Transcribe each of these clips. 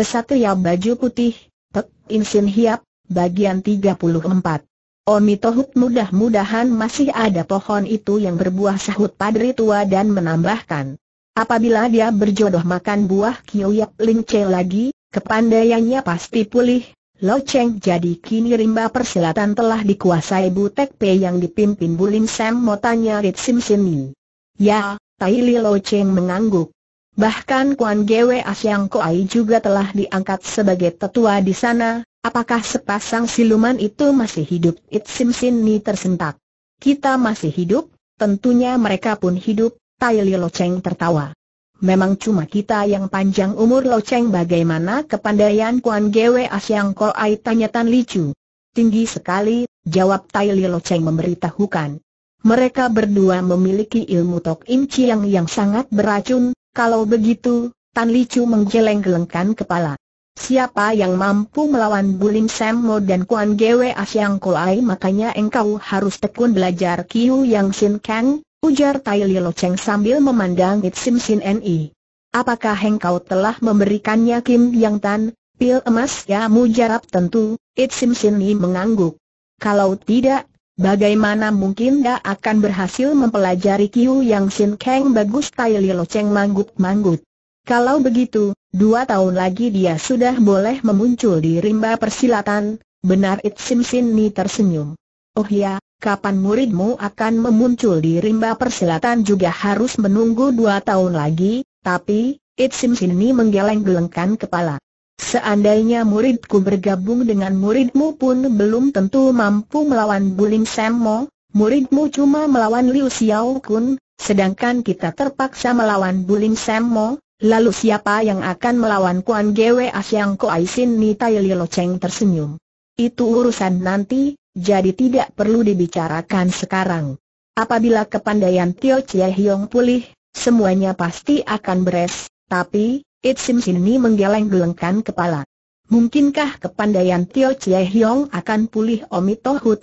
Kesatria baju putih, Pek Insin Hiap, bagian 34. Omi Tohut mudah-mudahan masih ada pohon itu yang berbuah sahut padri tua dan menambahkan. Apabila dia berjodoh makan buah kiyap Ling Che lagi, kepandaiannya pasti pulih. Lo Cheng jadi kini rimba persilatan telah dikuasai Butek P yang dipimpin Bulim Sam motanya Rit Sim Sini. Ya, Tai Li Lo Cheng mengangguk. Bahkan Kuan Gwe Asyang Koai juga telah diangkat sebagai tetua di sana, apakah sepasang siluman itu masih hidup? It Sim Sin Ni tersentak. Kita masih hidup, tentunya mereka pun hidup, Tai Li Lo Cheng tertawa. Memang cuma kita yang panjang umur Lo Cheng bagaimana kepandaian Kuan Gwe Asyang Koai tanya Tan Li Chu. Tinggi sekali, jawab Tai Li Lo Cheng memberitahukan. Mereka berdua memiliki ilmu Tok Im Chiang yang sangat beracun, kalau begitu, Tan Licu menggeleng-gelengkan kepala. Siapa yang mampu melawan Bulim Semmo dan Kuan Gwe Asyang Ai makanya engkau harus tekun belajar Kiu Yang Sin Kang, ujar Tai Lo Cheng sambil memandang It Sim Sin Ni. Apakah engkau telah memberikannya Kim Yang Tan, pil emas ya mujarab tentu, It Sim Sin Ni mengangguk. Kalau tidak, Bagaimana mungkin dia akan berhasil mempelajari Kiu Yang Sin keng bagus Tai lo Cheng manggut-manggut. Kalau begitu, dua tahun lagi dia sudah boleh memuncul di rimba persilatan, benar It Sim Sin Ni tersenyum. Oh ya, kapan muridmu akan memuncul di rimba persilatan juga harus menunggu dua tahun lagi, tapi, It Sim Sin Ni menggeleng-gelengkan kepala. Seandainya muridku bergabung dengan muridmu pun belum tentu mampu melawan Bulim Semo, muridmu cuma melawan Liu Xiao Kun, sedangkan kita terpaksa melawan Bulim Semo, lalu siapa yang akan melawan Kuan Gwe Asyang Ni Tai Li Lo Cheng tersenyum. Itu urusan nanti, jadi tidak perlu dibicarakan sekarang. Apabila kepandaian Tio Chie Hiong pulih, semuanya pasti akan beres, tapi, It Sim Sini menggeleng-gelengkan kepala. Mungkinkah kepandaian Tio Chie Hiong akan pulih Omi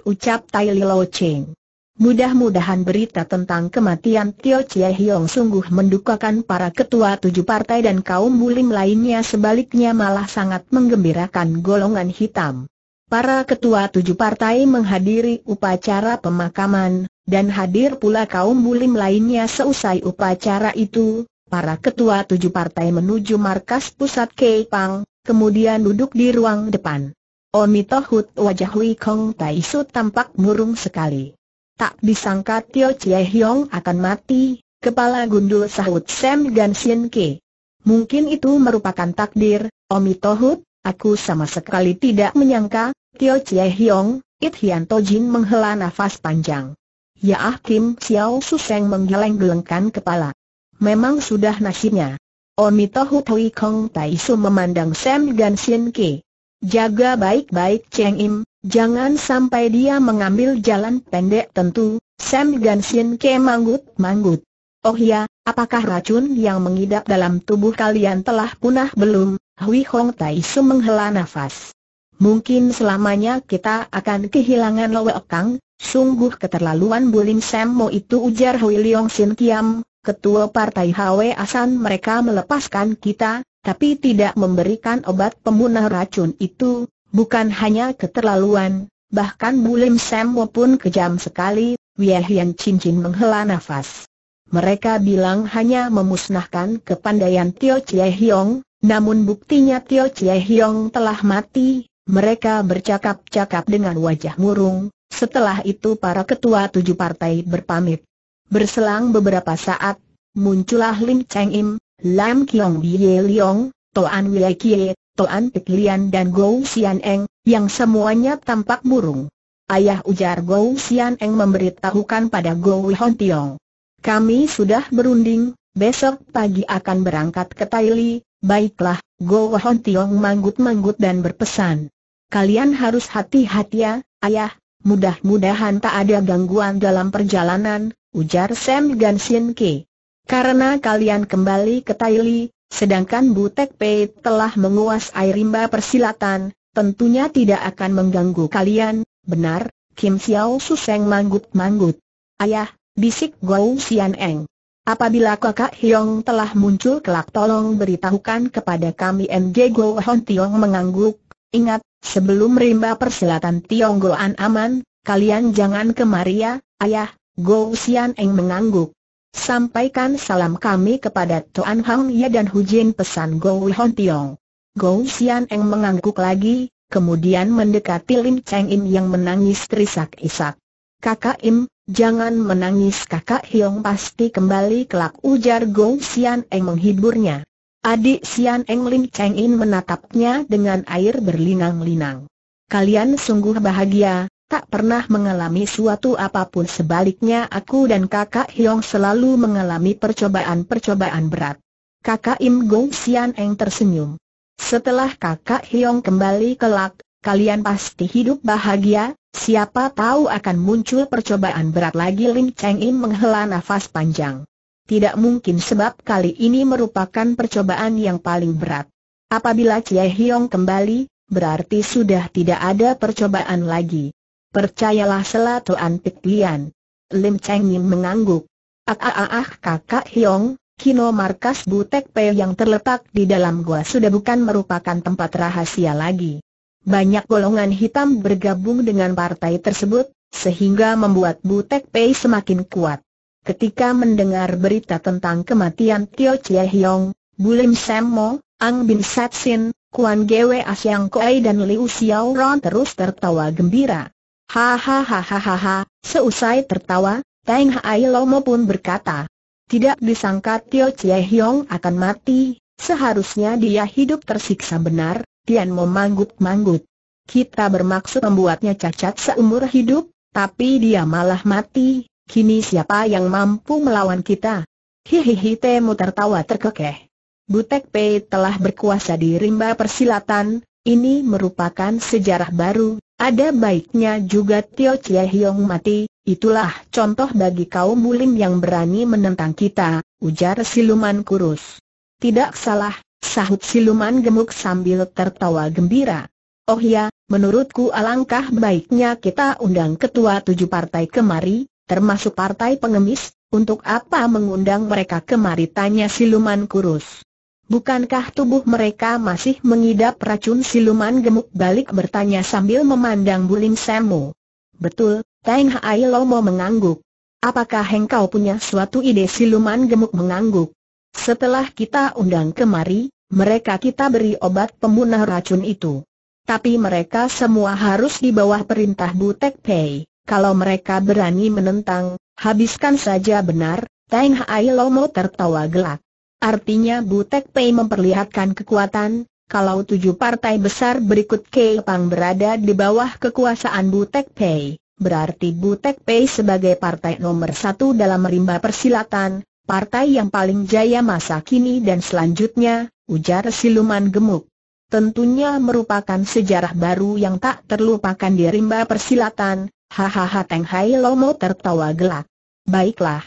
ucap Tai Lo Cheng. Mudah-mudahan berita tentang kematian Tio Chie Hiong sungguh mendukakan para ketua tujuh partai dan kaum bulim lainnya sebaliknya malah sangat menggembirakan golongan hitam. Para ketua tujuh partai menghadiri upacara pemakaman, dan hadir pula kaum bulim lainnya seusai upacara itu, Para ketua tujuh partai menuju markas pusat Keipang, kemudian duduk di ruang depan. Omito wajah Hui Kong Tai tampak murung sekali. Tak disangka Tio Chie Hiong akan mati, kepala gundul sahut Sam dan Sien Ke. Mungkin itu merupakan takdir, Omito aku sama sekali tidak menyangka, Tio Chie Hiong, It Hian Tojin menghela nafas panjang. Ya ah Kim Xiao Su Seng menggeleng-gelengkan kepala memang sudah nasibnya. Oni Tohu Hui Kong Tai Su memandang Sam Gan Sien Ki. Jaga baik-baik Cheng Im, jangan sampai dia mengambil jalan pendek tentu, Sam Gan Sien Ki manggut-manggut. Oh ya, apakah racun yang mengidap dalam tubuh kalian telah punah belum? Hui Hong Tai Su menghela nafas. Mungkin selamanya kita akan kehilangan Loe Kang, sungguh keterlaluan bulim Sam Mo itu ujar Hui Leong Sin Kiam, ketua partai HW Asan mereka melepaskan kita, tapi tidak memberikan obat pemunah racun itu, bukan hanya keterlaluan, bahkan Bulim Semwo pun kejam sekali, Chin Cincin menghela nafas. Mereka bilang hanya memusnahkan kepandaian Tio Chie Hiong, namun buktinya Tio Chie Hiong telah mati, mereka bercakap-cakap dengan wajah murung, setelah itu para ketua tujuh partai berpamit. Berselang beberapa saat, muncullah Lim Cheng Im, Lam Kiong Bie Liong, Toan Wei Kie, Toan Pek Lian dan Gou Xianeng Eng, yang semuanya tampak murung. Ayah ujar Gou Xianeng Eng memberitahukan pada Gou Hon Tiong. Kami sudah berunding, besok pagi akan berangkat ke Taili, baiklah, Gou Hon Tiong manggut-manggut dan berpesan. Kalian harus hati-hati ya, ayah, mudah-mudahan tak ada gangguan dalam perjalanan, ujar Sam Sien Ke. Karena kalian kembali ke Taili, sedangkan Butek Pei telah menguasai rimba persilatan, tentunya tidak akan mengganggu kalian, benar? Kim Xiao Suseng manggut-manggut. Ayah, bisik Gou Sian Eng. Apabila kakak Hiong telah muncul kelak tolong beritahukan kepada kami MG Go Hon Tiong mengangguk. Ingat, sebelum rimba persilatan Tiong Goan aman, kalian jangan kemari ya, ayah, Go Xian Eng mengangguk. Sampaikan salam kami kepada Tuan Hang Ya dan Hu Jin pesan Go Hon Tiong. Go Xian Eng mengangguk lagi, kemudian mendekati Lim Cheng Im yang menangis terisak-isak. Kakak Im, jangan menangis kakak Hiong pasti kembali kelak ujar Go Xian Eng menghiburnya. Adik Xian Eng Lim Cheng In menatapnya dengan air berlinang-linang. Kalian sungguh bahagia, tak pernah mengalami suatu apapun sebaliknya aku dan kakak Hiong selalu mengalami percobaan-percobaan berat. Kakak Im Gong Sian Eng tersenyum. Setelah kakak Hiong kembali kelak, kalian pasti hidup bahagia, siapa tahu akan muncul percobaan berat lagi Lim Cheng Im menghela nafas panjang. Tidak mungkin sebab kali ini merupakan percobaan yang paling berat. Apabila Chie Hiong kembali, berarti sudah tidak ada percobaan lagi. Percayalah selatuan Piklian. Lim Cheng Yim mengangguk. Ah, ah ah ah kakak Hiong, Kino markas Butek Pei yang terletak di dalam gua sudah bukan merupakan tempat rahasia lagi. Banyak golongan hitam bergabung dengan partai tersebut, sehingga membuat Butek Pei semakin kuat. Ketika mendengar berita tentang kematian Tio Chie Hiong, Bulim Semmo, Ang Bin Satsin, Kuan Gwe Asiang Koei dan Liu Ron terus tertawa gembira. Hahaha, seusai tertawa, Teng Hai Lomo pun berkata, tidak disangka Tio Chie Hiong akan mati, seharusnya dia hidup tersiksa benar, Tian Mo manggut-manggut. Kita bermaksud membuatnya cacat seumur hidup, tapi dia malah mati, kini siapa yang mampu melawan kita? Hihihi Temu tertawa terkekeh. Butek Pei telah berkuasa di rimba persilatan, ini merupakan sejarah baru, ada baiknya juga Tio Chie Hiong mati, itulah contoh bagi kaum bulim yang berani menentang kita, ujar siluman kurus. Tidak salah, sahut siluman gemuk sambil tertawa gembira. Oh ya, menurutku alangkah baiknya kita undang ketua tujuh partai kemari, termasuk partai pengemis, untuk apa mengundang mereka kemari tanya siluman kurus. Bukankah tubuh mereka masih mengidap racun siluman gemuk balik bertanya sambil memandang Bulim Semu. Betul, Teng Hai Lomo mengangguk. Apakah engkau punya suatu ide siluman gemuk mengangguk? Setelah kita undang kemari, mereka kita beri obat pembunuh racun itu. Tapi mereka semua harus di bawah perintah Butek Pei. Kalau mereka berani menentang, habiskan saja benar, Teng Hai Lomo tertawa gelak. Artinya Butek Pei memperlihatkan kekuatan, kalau tujuh partai besar berikut Kepang berada di bawah kekuasaan Butek Pei, berarti Butek Pei sebagai partai nomor satu dalam rimba persilatan, partai yang paling jaya masa kini dan selanjutnya, ujar siluman gemuk. Tentunya merupakan sejarah baru yang tak terlupakan di rimba persilatan, hahaha Teng Hai Lomo tertawa gelak. Baiklah,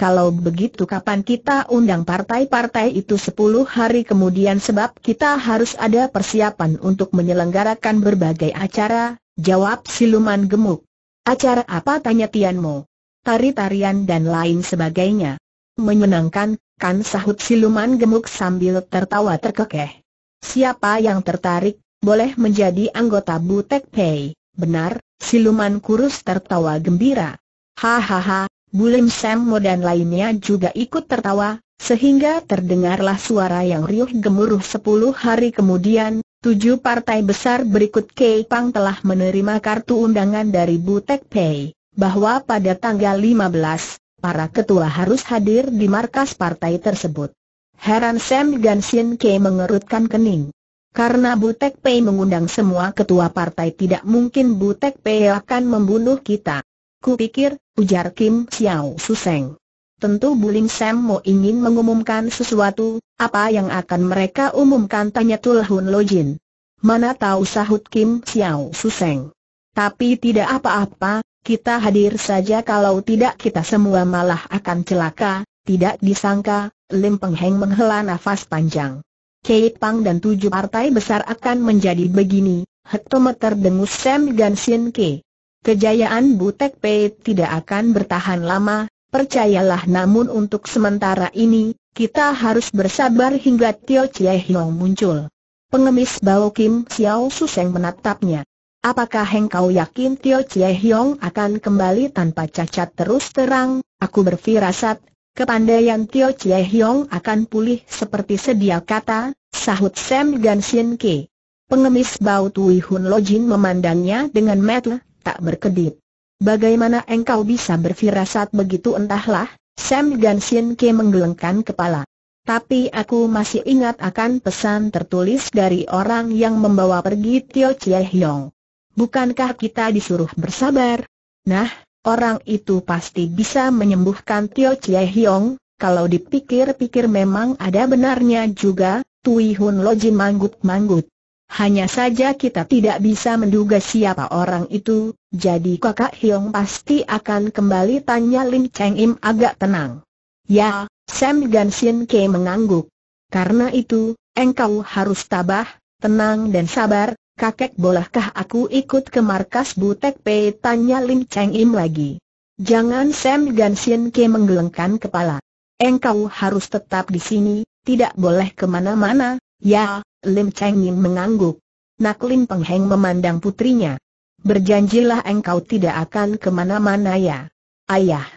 kalau begitu kapan kita undang partai-partai itu sepuluh hari kemudian sebab kita harus ada persiapan untuk menyelenggarakan berbagai acara, jawab siluman gemuk. Acara apa tanya Tianmo? Tari-tarian dan lain sebagainya. Menyenangkan, kan sahut siluman gemuk sambil tertawa terkekeh. Siapa yang tertarik, boleh menjadi anggota Butek Pei. Benar, siluman kurus tertawa gembira. Hahaha, Bulim Semmo dan lainnya juga ikut tertawa, sehingga terdengarlah suara yang riuh gemuruh sepuluh hari kemudian, tujuh partai besar berikut Kei Pang telah menerima kartu undangan dari Butek Pei, bahwa pada tanggal 15, para ketua harus hadir di markas partai tersebut. Heran Sam Gansin Kei mengerutkan kening. Karena Butek Pei mengundang semua ketua partai tidak mungkin Butek Pei akan membunuh kita. Ku pikir, ujar Kim Xiao Suseng. Tentu Bulim Sam mau ingin mengumumkan sesuatu, apa yang akan mereka umumkan tanya Tulhun Jin. Mana tahu sahut Kim Xiao Suseng. Tapi tidak apa-apa, kita hadir saja kalau tidak kita semua malah akan celaka, tidak disangka, Lim Peng Heng menghela nafas panjang. Kate Pang dan tujuh partai besar akan menjadi begini, hektometer dengus Sam Sin Kei. Kejayaan Butek Pei tidak akan bertahan lama, percayalah namun untuk sementara ini, kita harus bersabar hingga Tio Chie Hiong muncul. Pengemis bau Kim Xiao Suseng menatapnya. Apakah heng kau yakin Tio Chie Hiong akan kembali tanpa cacat terus terang? Aku berfirasat, kepandaian Tio Chie Hiong akan pulih seperti sedia kata, sahut Sam Gan Sien Ke. Pengemis bau Tui Hun Lojin memandangnya dengan metel tak berkedip. Bagaimana engkau bisa berfirasat begitu entahlah, Sam Gansin Ke menggelengkan kepala. Tapi aku masih ingat akan pesan tertulis dari orang yang membawa pergi Tio Chie Hiong. Bukankah kita disuruh bersabar? Nah, orang itu pasti bisa menyembuhkan Tio Chie Hiong, kalau dipikir-pikir memang ada benarnya juga, Tui Hun Loji manggut-manggut. Hanya saja kita tidak bisa menduga siapa orang itu, jadi kakak Hiong pasti akan kembali tanya Lin Cheng Im agak tenang. Ya, Sam Gansin Ke mengangguk. Karena itu, engkau harus tabah, tenang dan sabar, kakek bolehkah aku ikut ke markas Butek P? Tanya Lim Cheng Im lagi. Jangan Sam Gansin Ke menggelengkan kepala. Engkau harus tetap di sini, tidak boleh kemana-mana, ya, Lim Cheng Yin mengangguk. Nak Lim Peng Heng memandang putrinya. Berjanjilah engkau tidak akan kemana-mana ya. Ayah.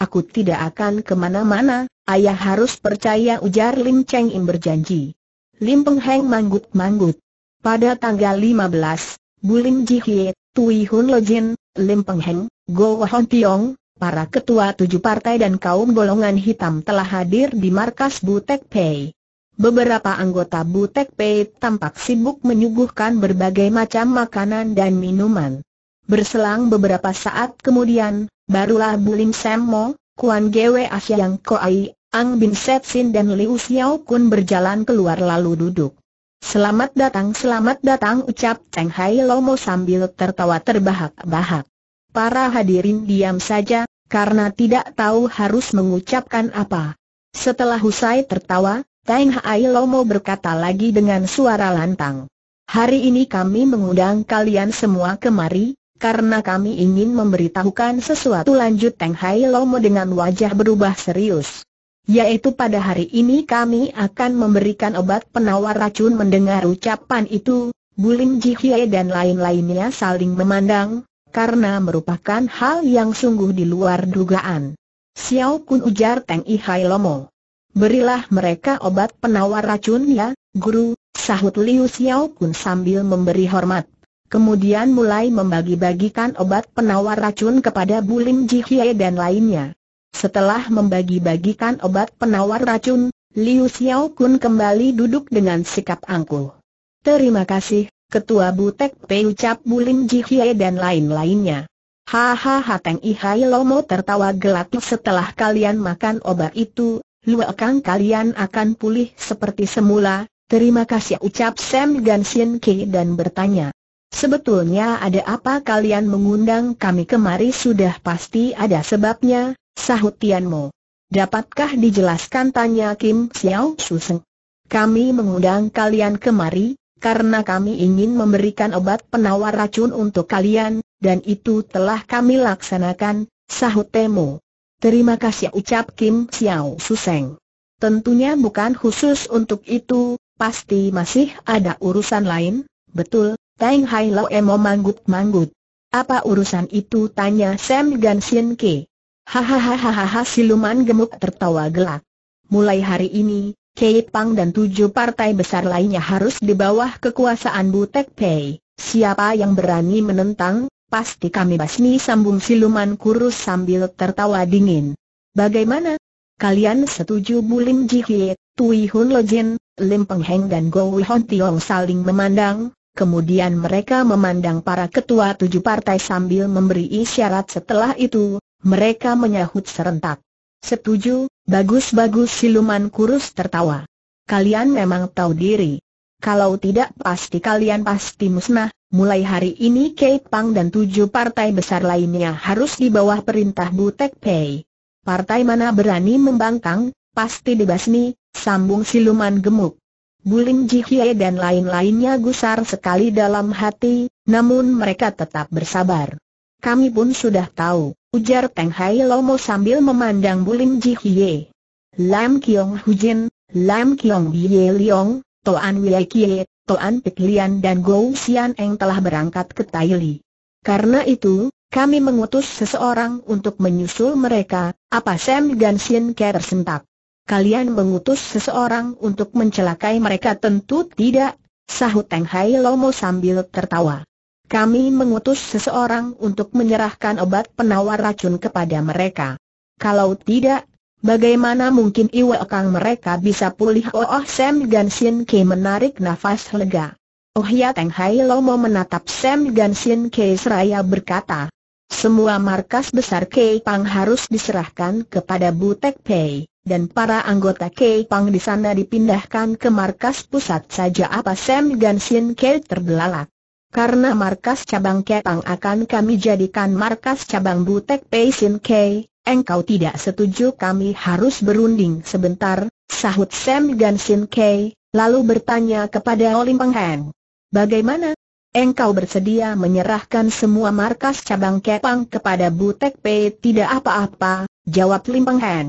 Aku tidak akan kemana-mana, ayah harus percaya ujar Lim Cheng Ying berjanji. Lim Peng Heng manggut-manggut. Pada tanggal 15, Bulim Hye, Tui Hun Lo Jin, Lim Peng Heng, Go Wahon Tiong, para ketua tujuh partai dan kaum golongan hitam telah hadir di markas Butek Pei. Beberapa anggota Butek Pei tampak sibuk menyuguhkan berbagai macam makanan dan minuman. Berselang beberapa saat kemudian, barulah Bulim Semmo, Kuan Gwe Asyang yang Koai, Ang Bin Sin dan Liu Xiao Kun berjalan keluar lalu duduk. Selamat datang selamat datang ucap Cheng Hai Lomo sambil tertawa terbahak-bahak. Para hadirin diam saja, karena tidak tahu harus mengucapkan apa. Setelah Husai tertawa, Teng Hai Lomo berkata lagi dengan suara lantang. Hari ini kami mengundang kalian semua kemari, karena kami ingin memberitahukan sesuatu lanjut Teng Hai Lomo dengan wajah berubah serius. Yaitu pada hari ini kami akan memberikan obat penawar racun mendengar ucapan itu, Bulim Jihye dan lain-lainnya saling memandang, karena merupakan hal yang sungguh di luar dugaan. Xiao Kun ujar Teng Ihai Lomo. Berilah mereka obat penawar racun ya, guru, sahut Liu Xiao Kun sambil memberi hormat. Kemudian mulai membagi-bagikan obat penawar racun kepada Bulim Jihye dan lainnya. Setelah membagi-bagikan obat penawar racun, Liu Xiao Kun kembali duduk dengan sikap angkuh. Terima kasih, Ketua Butek Pei ucap Bulim Jihye dan lain-lainnya. Hahaha Teng Ihai Lomo tertawa gelap setelah kalian makan obat itu, luakang kalian akan pulih seperti semula, terima kasih ucap Sam dan Sien Ki dan bertanya. Sebetulnya ada apa kalian mengundang kami kemari sudah pasti ada sebabnya, sahut Tianmo. Dapatkah dijelaskan tanya Kim Xiao Suseng? Kami mengundang kalian kemari, karena kami ingin memberikan obat penawar racun untuk kalian, dan itu telah kami laksanakan, sahut Temo. Terima kasih ucap Kim Xiao Suseng. Tentunya bukan khusus untuk itu, pasti masih ada urusan lain, betul, Teng Hai Lo Emo manggut-manggut. Apa urusan itu tanya Sam Gan Sien Ke. Hahaha siluman gemuk tertawa gelak. Mulai hari ini, Kei Pang dan tujuh partai besar lainnya harus di bawah kekuasaan Butek Pei. Siapa yang berani menentang, pasti kami basmi sambung siluman kurus sambil tertawa dingin. Bagaimana? Kalian setuju Bulim Jihie, Tui Hun Lojin, Lim Peng Heng dan go Hon Tiong saling memandang, kemudian mereka memandang para ketua tujuh partai sambil memberi isyarat setelah itu, mereka menyahut serentak. Setuju, bagus-bagus siluman kurus tertawa. Kalian memang tahu diri. Kalau tidak pasti kalian pasti musnah, mulai hari ini Kate Pang dan tujuh partai besar lainnya harus di bawah perintah Butek Pei. Partai mana berani membangkang, pasti dibasmi, sambung siluman gemuk. Bulim Jihye dan lain-lainnya gusar sekali dalam hati, namun mereka tetap bersabar. Kami pun sudah tahu, ujar Teng Hai Lomo sambil memandang Bulim Jihye. Lam Kiong Hujin, Lam Kiong Ye Leong, Toan Wei Kie, Toan Pek Lian dan Gou Sian Eng telah berangkat ke Taili. Karena itu, kami mengutus seseorang untuk menyusul mereka, apa Sam Sien Ker sentak. Kalian mengutus seseorang untuk mencelakai mereka tentu tidak, sahut Teng Hai Lomo sambil tertawa. Kami mengutus seseorang untuk menyerahkan obat penawar racun kepada mereka. Kalau tidak, Bagaimana mungkin Iwa Kang mereka bisa pulih Oh, oh Sam Gan Ke menarik nafas lega. Oh ya Teng Hai lo mau menatap Sam Gan Ke seraya berkata. Semua markas besar Kei Pang harus diserahkan kepada Butek Pei, dan para anggota Kei Pang di sana dipindahkan ke markas pusat saja apa Sam Gansin Kei terbelalak. Karena markas cabang Kei Pang akan kami jadikan markas cabang Butek Pei Sin Kei, engkau tidak setuju kami harus berunding sebentar, sahut Sam Gansin Kei, lalu bertanya kepada Olim Heng. Bagaimana? Engkau bersedia menyerahkan semua markas cabang Kepang kepada Butek Pei Tidak apa-apa, jawab Lim Heng.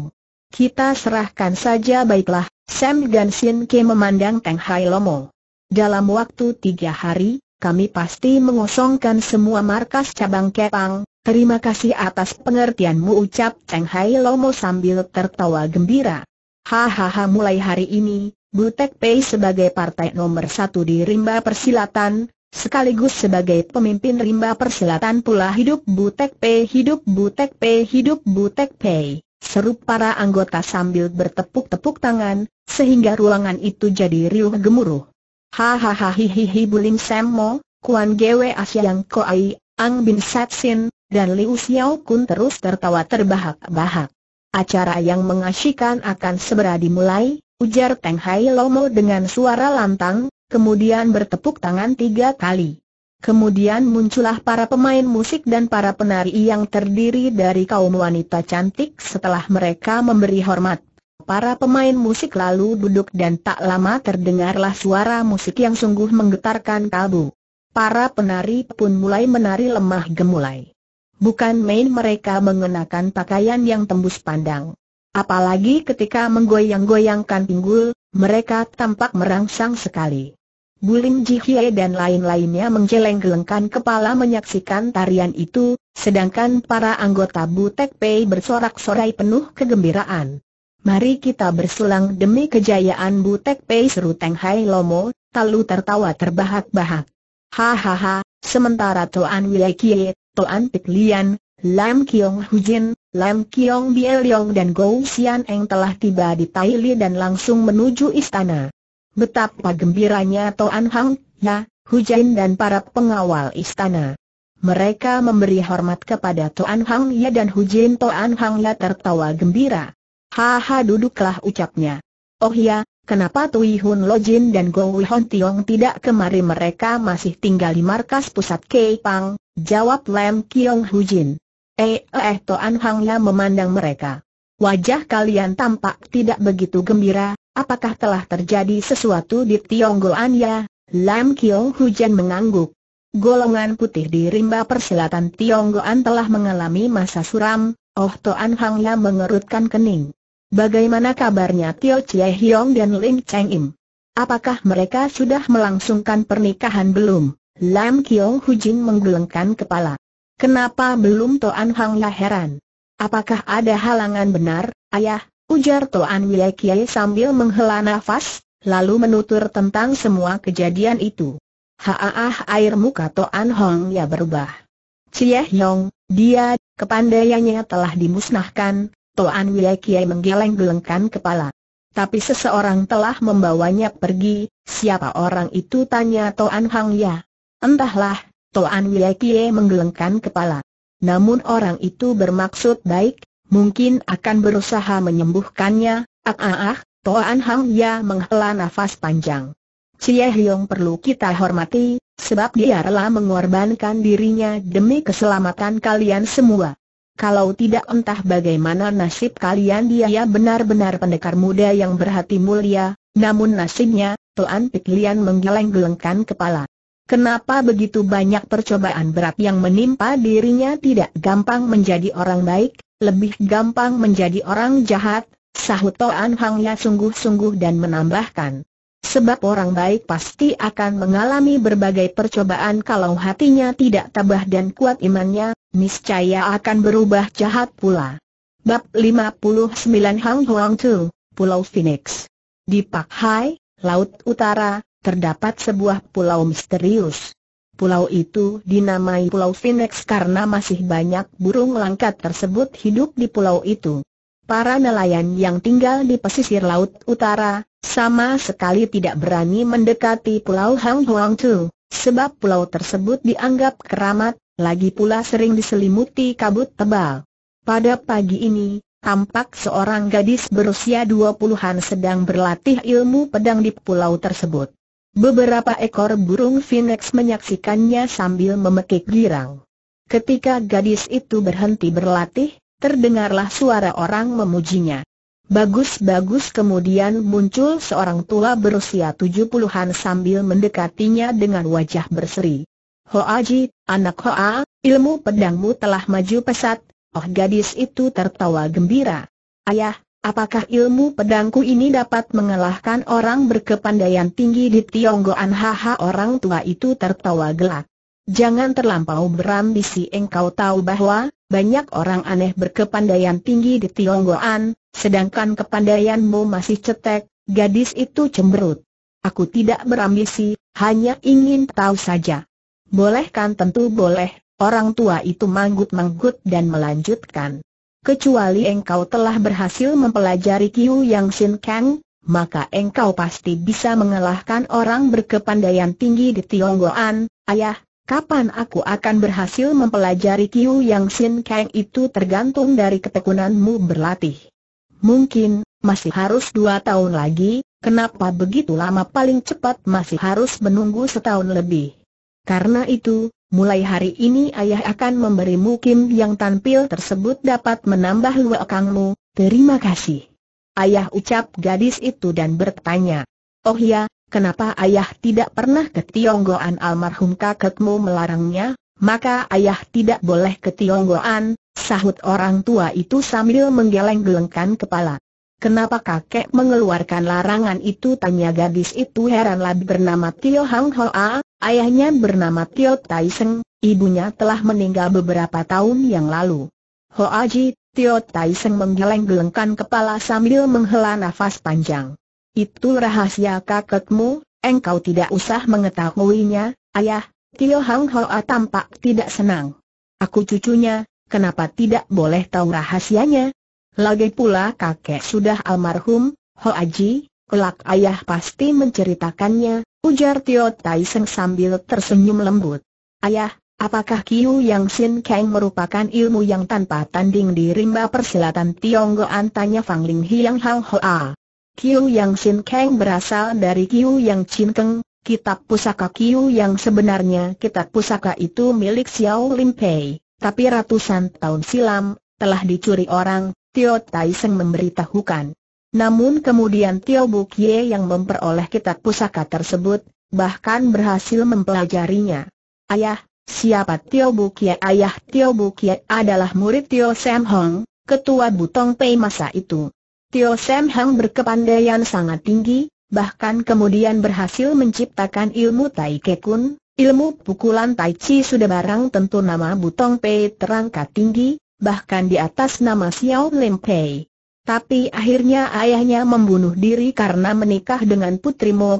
Kita serahkan saja baiklah, Sam Gansin Kei memandang Teng Hai Lomo. Dalam waktu tiga hari, kami pasti mengosongkan semua markas cabang Kepang, terima kasih atas pengertianmu ucap Cheng Hai Lomo sambil tertawa gembira. Hahaha mulai hari ini, Butek Pei sebagai partai nomor satu di rimba persilatan, sekaligus sebagai pemimpin rimba persilatan pula hidup Butek Pei hidup Butek Pei hidup Butek Pei. Seru para anggota sambil bertepuk-tepuk tangan, sehingga ruangan itu jadi riuh gemuruh. Hahaha hihihi Bulim Semmo, Kuan Gwe Asyang Koai, Ang Bin Satsin, dan Liu Xiao Kun terus tertawa terbahak-bahak. Acara yang mengasyikan akan segera dimulai, ujar Teng Hai Lomo dengan suara lantang, kemudian bertepuk tangan tiga kali. Kemudian muncullah para pemain musik dan para penari yang terdiri dari kaum wanita cantik setelah mereka memberi hormat para pemain musik lalu duduk dan tak lama terdengarlah suara musik yang sungguh menggetarkan kalbu. Para penari pun mulai menari lemah gemulai. Bukan main mereka mengenakan pakaian yang tembus pandang. Apalagi ketika menggoyang-goyangkan pinggul, mereka tampak merangsang sekali. Bulim Jihye dan lain-lainnya menjeleng-gelengkan kepala menyaksikan tarian itu, sedangkan para anggota Butek Pei bersorak-sorai penuh kegembiraan mari kita berselang demi kejayaan Butek Pei seru Teng Hai Lomo, Talu tertawa terbahak-bahak. Hahaha, sementara Toan Wile Kie, Toan Pik Lian, Lam Kiong Hujin, Lam Kiong Yong dan Gou Xian Eng telah tiba di Tai Li dan langsung menuju istana. Betapa gembiranya Toan Hang, Ya, Hujin dan para pengawal istana. Mereka memberi hormat kepada Toan Hang Ya dan Hujin Toan Hang Ya tertawa gembira. Haha duduklah ucapnya. Oh ya, kenapa Tui Hun Lojin dan Gong Hon Tiong tidak kemari mereka masih tinggal di markas pusat Kei Pang, jawab Lam Kiong Hu Jin. Eh, eh Toan Hang Ya memandang mereka. Wajah kalian tampak tidak begitu gembira, apakah telah terjadi sesuatu di Tiong Goan ya? Lam Kiong Hu Jin mengangguk. Golongan putih di rimba persilatan Goan telah mengalami masa suram, Oh Toan Hang Ya mengerutkan kening. Bagaimana kabarnya Tio Chie Hiong dan Ling Cheng Im? Apakah mereka sudah melangsungkan pernikahan belum? Lam Kiong Hu Jin menggelengkan kepala. Kenapa belum Toan Hang Ya heran? Apakah ada halangan benar, ayah? Ujar Toan Wei Kiai sambil menghela nafas, lalu menutur tentang semua kejadian itu. Haaah air muka Toan Hong Ya berubah. Cie Hiong, dia, kepandaiannya telah dimusnahkan, Toan Wei Kiai menggeleng-gelengkan kepala. Tapi seseorang telah membawanya pergi, siapa orang itu tanya Toan Hang Ya. Entahlah, Toan Wei Kiai menggelengkan kepala. Namun orang itu bermaksud baik, mungkin akan berusaha menyembuhkannya, ah ah ah, Toan Hang Ya menghela nafas panjang. Cie Hyong perlu kita hormati, sebab dia rela mengorbankan dirinya demi keselamatan kalian semua kalau tidak entah bagaimana nasib kalian dia ya benar-benar pendekar muda yang berhati mulia, namun nasibnya, Tuan Piklian menggeleng-gelengkan kepala. Kenapa begitu banyak percobaan berat yang menimpa dirinya tidak gampang menjadi orang baik, lebih gampang menjadi orang jahat, sahut Toan ya sungguh-sungguh dan menambahkan. Sebab orang baik pasti akan mengalami berbagai percobaan kalau hatinya tidak tabah dan kuat imannya, niscaya akan berubah jahat pula. Bab 59 Hang Huang Tu, Pulau Phoenix. Di Pak Hai, Laut Utara, terdapat sebuah pulau misterius. Pulau itu dinamai Pulau Phoenix karena masih banyak burung langkat tersebut hidup di pulau itu. Para nelayan yang tinggal di pesisir Laut Utara, sama sekali tidak berani mendekati Pulau Hang Huang Tu, sebab pulau tersebut dianggap keramat, lagi pula sering diselimuti kabut tebal. Pada pagi ini, tampak seorang gadis berusia 20-an sedang berlatih ilmu pedang di pulau tersebut. Beberapa ekor burung phoenix menyaksikannya sambil memekik girang. Ketika gadis itu berhenti berlatih, terdengarlah suara orang memujinya. Bagus-bagus kemudian muncul seorang tua berusia tujuh puluhan sambil mendekatinya dengan wajah berseri. Ho Aji, anak Hoa, ilmu pedangmu telah maju pesat, oh gadis itu tertawa gembira. Ayah, apakah ilmu pedangku ini dapat mengalahkan orang berkepandaian tinggi di Tionggoan? Haha orang tua itu tertawa gelak. Jangan terlampau berambisi engkau tahu bahwa, banyak orang aneh berkepandaian tinggi di Tionggoan, sedangkan kepandaianmu masih cetek, gadis itu cemberut. Aku tidak berambisi, hanya ingin tahu saja. Boleh kan tentu boleh, orang tua itu manggut-manggut dan melanjutkan. Kecuali engkau telah berhasil mempelajari Kiu Yang Shin Kang, maka engkau pasti bisa mengalahkan orang berkepandaian tinggi di Tionggoan, ayah, Kapan aku akan berhasil mempelajari Kiu Yang Sin Kang itu tergantung dari ketekunanmu berlatih. Mungkin, masih harus dua tahun lagi, kenapa begitu lama paling cepat masih harus menunggu setahun lebih. Karena itu, mulai hari ini ayah akan memberimu Kim yang tampil tersebut dapat menambah luakangmu, terima kasih. Ayah ucap gadis itu dan bertanya, Oh ya, kenapa ayah tidak pernah ke Tionggoan almarhum kakekmu melarangnya? Maka ayah tidak boleh ke Tionggoan, sahut orang tua itu sambil menggeleng-gelengkan kepala. Kenapa kakek mengeluarkan larangan itu? Tanya gadis itu heran lagi. bernama Tio Hang Hoa, ayahnya bernama Tio Tai Seng, ibunya telah meninggal beberapa tahun yang lalu. Hoa Ji, Tio Tai Seng menggeleng-gelengkan kepala sambil menghela nafas panjang. Itu rahasia kakekmu, engkau tidak usah mengetahuinya, ayah, Tio Hang Hoa tampak tidak senang. Aku cucunya, kenapa tidak boleh tahu rahasianya? Lagi pula kakek sudah almarhum, Ho Aji, kelak ayah pasti menceritakannya, ujar Tio Tai Seng sambil tersenyum lembut. Ayah, apakah Kiu Yang Sin Kang merupakan ilmu yang tanpa tanding di rimba persilatan Tionggoan tanya Fang Ling Hiang Hang A. Kiu Yang Sin Kang berasal dari Kiu Yang Chin Keng, kitab pusaka Kiu yang sebenarnya kitab pusaka itu milik Xiao Lim Pei, tapi ratusan tahun silam, telah dicuri orang, Tio Tai memberitahukan. Namun kemudian Tio Bukie yang memperoleh kitab pusaka tersebut, bahkan berhasil mempelajarinya. Ayah, siapa Tio Bukie? Ayah Tio Bukie adalah murid Tio Sam Hong, ketua Butong Pei masa itu. Tio Sam Hong berkepandaian sangat tinggi, bahkan kemudian berhasil menciptakan ilmu Tai Kun. ilmu pukulan Tai Chi sudah barang tentu nama Butong Pei terangkat tinggi, bahkan di atas nama Xiao Lim Pei. Tapi akhirnya ayahnya membunuh diri karena menikah dengan Putri Mo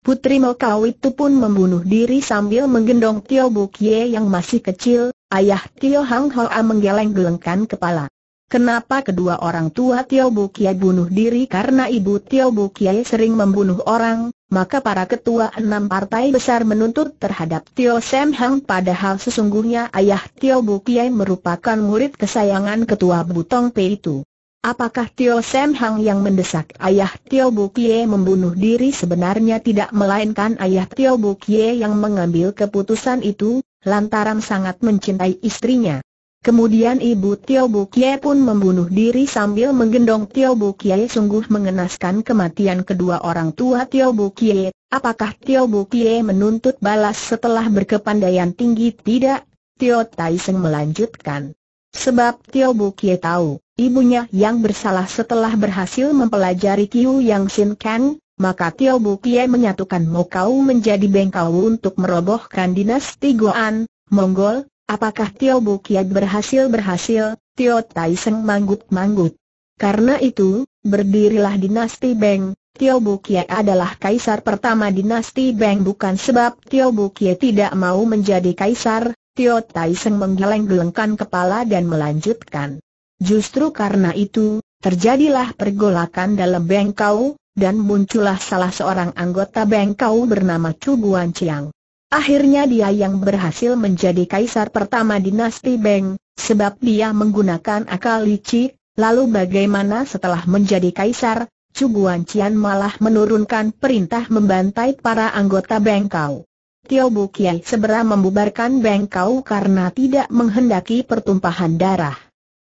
Putri Mo itu pun membunuh diri sambil menggendong Tio Bukye yang masih kecil, ayah Tio Hang Hoa menggeleng-gelengkan kepala. Kenapa kedua orang tua Tio Bukye bunuh diri karena ibu Tio Bukye sering membunuh orang, maka para ketua enam partai besar menuntut terhadap Tio Sam Hang padahal sesungguhnya ayah Tio Bu merupakan murid kesayangan ketua Butong Pei itu. Apakah Tio Sam Hang yang mendesak ayah Tio Bu membunuh diri sebenarnya tidak melainkan ayah Tio Bu yang mengambil keputusan itu, lantaran sangat mencintai istrinya. Kemudian ibu Tio Bukie pun membunuh diri sambil menggendong Tio Bukie sungguh mengenaskan kematian kedua orang tua Tio Bukie. Apakah Tio Bukie menuntut balas setelah berkepandaian tinggi? Tidak, Tio Taiseng melanjutkan. Sebab Tio Bukie tahu, ibunya yang bersalah setelah berhasil mempelajari Kiu Yang Sin Kang, maka Tio Bukie menyatukan Mokau menjadi bengkau untuk merobohkan dinasti Goan, Mongol, Apakah Tio Kiat berhasil-berhasil, Tio Tai Seng manggut-manggut. Karena itu, berdirilah dinasti Beng, Tio Bukie adalah kaisar pertama dinasti Beng bukan sebab Tio Bukie tidak mau menjadi kaisar, Tio Tai Seng menggeleng-gelengkan kepala dan melanjutkan. Justru karena itu, terjadilah pergolakan dalam Beng Kau, dan muncullah salah seorang anggota Beng Kau bernama Chu Guan Chiang. Akhirnya dia yang berhasil menjadi kaisar pertama dinasti Beng, sebab dia menggunakan akal licik, lalu bagaimana setelah menjadi kaisar, Cuguan Cian malah menurunkan perintah membantai para anggota Bengkau. Tio Kiai segera membubarkan Bengkau karena tidak menghendaki pertumpahan darah.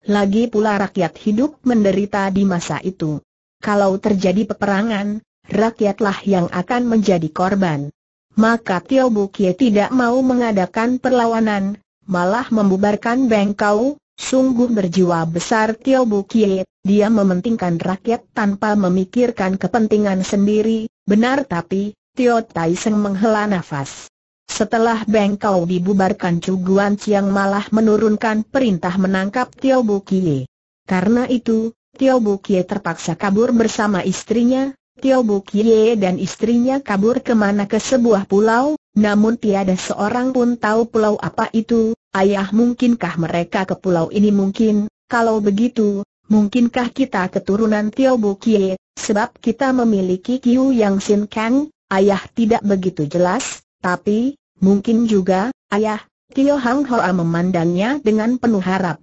Lagi pula rakyat hidup menderita di masa itu. Kalau terjadi peperangan, rakyatlah yang akan menjadi korban maka Tio Bukie tidak mau mengadakan perlawanan, malah membubarkan bengkau, sungguh berjiwa besar Tio Bukie, dia mementingkan rakyat tanpa memikirkan kepentingan sendiri, benar tapi, Tio Taiseng menghela nafas. Setelah bengkau dibubarkan Cuguan Guan Chiang malah menurunkan perintah menangkap Tio Bukie. Karena itu, Tio Bukie terpaksa kabur bersama istrinya, Tio Bukie dan istrinya kabur kemana ke sebuah pulau, namun tiada seorang pun tahu pulau apa itu, ayah mungkinkah mereka ke pulau ini mungkin, kalau begitu, mungkinkah kita keturunan Tio Bukie, sebab kita memiliki Kiu Yang Sin Kang, ayah tidak begitu jelas, tapi, mungkin juga, ayah, Tio Hang Hoa memandangnya dengan penuh harap.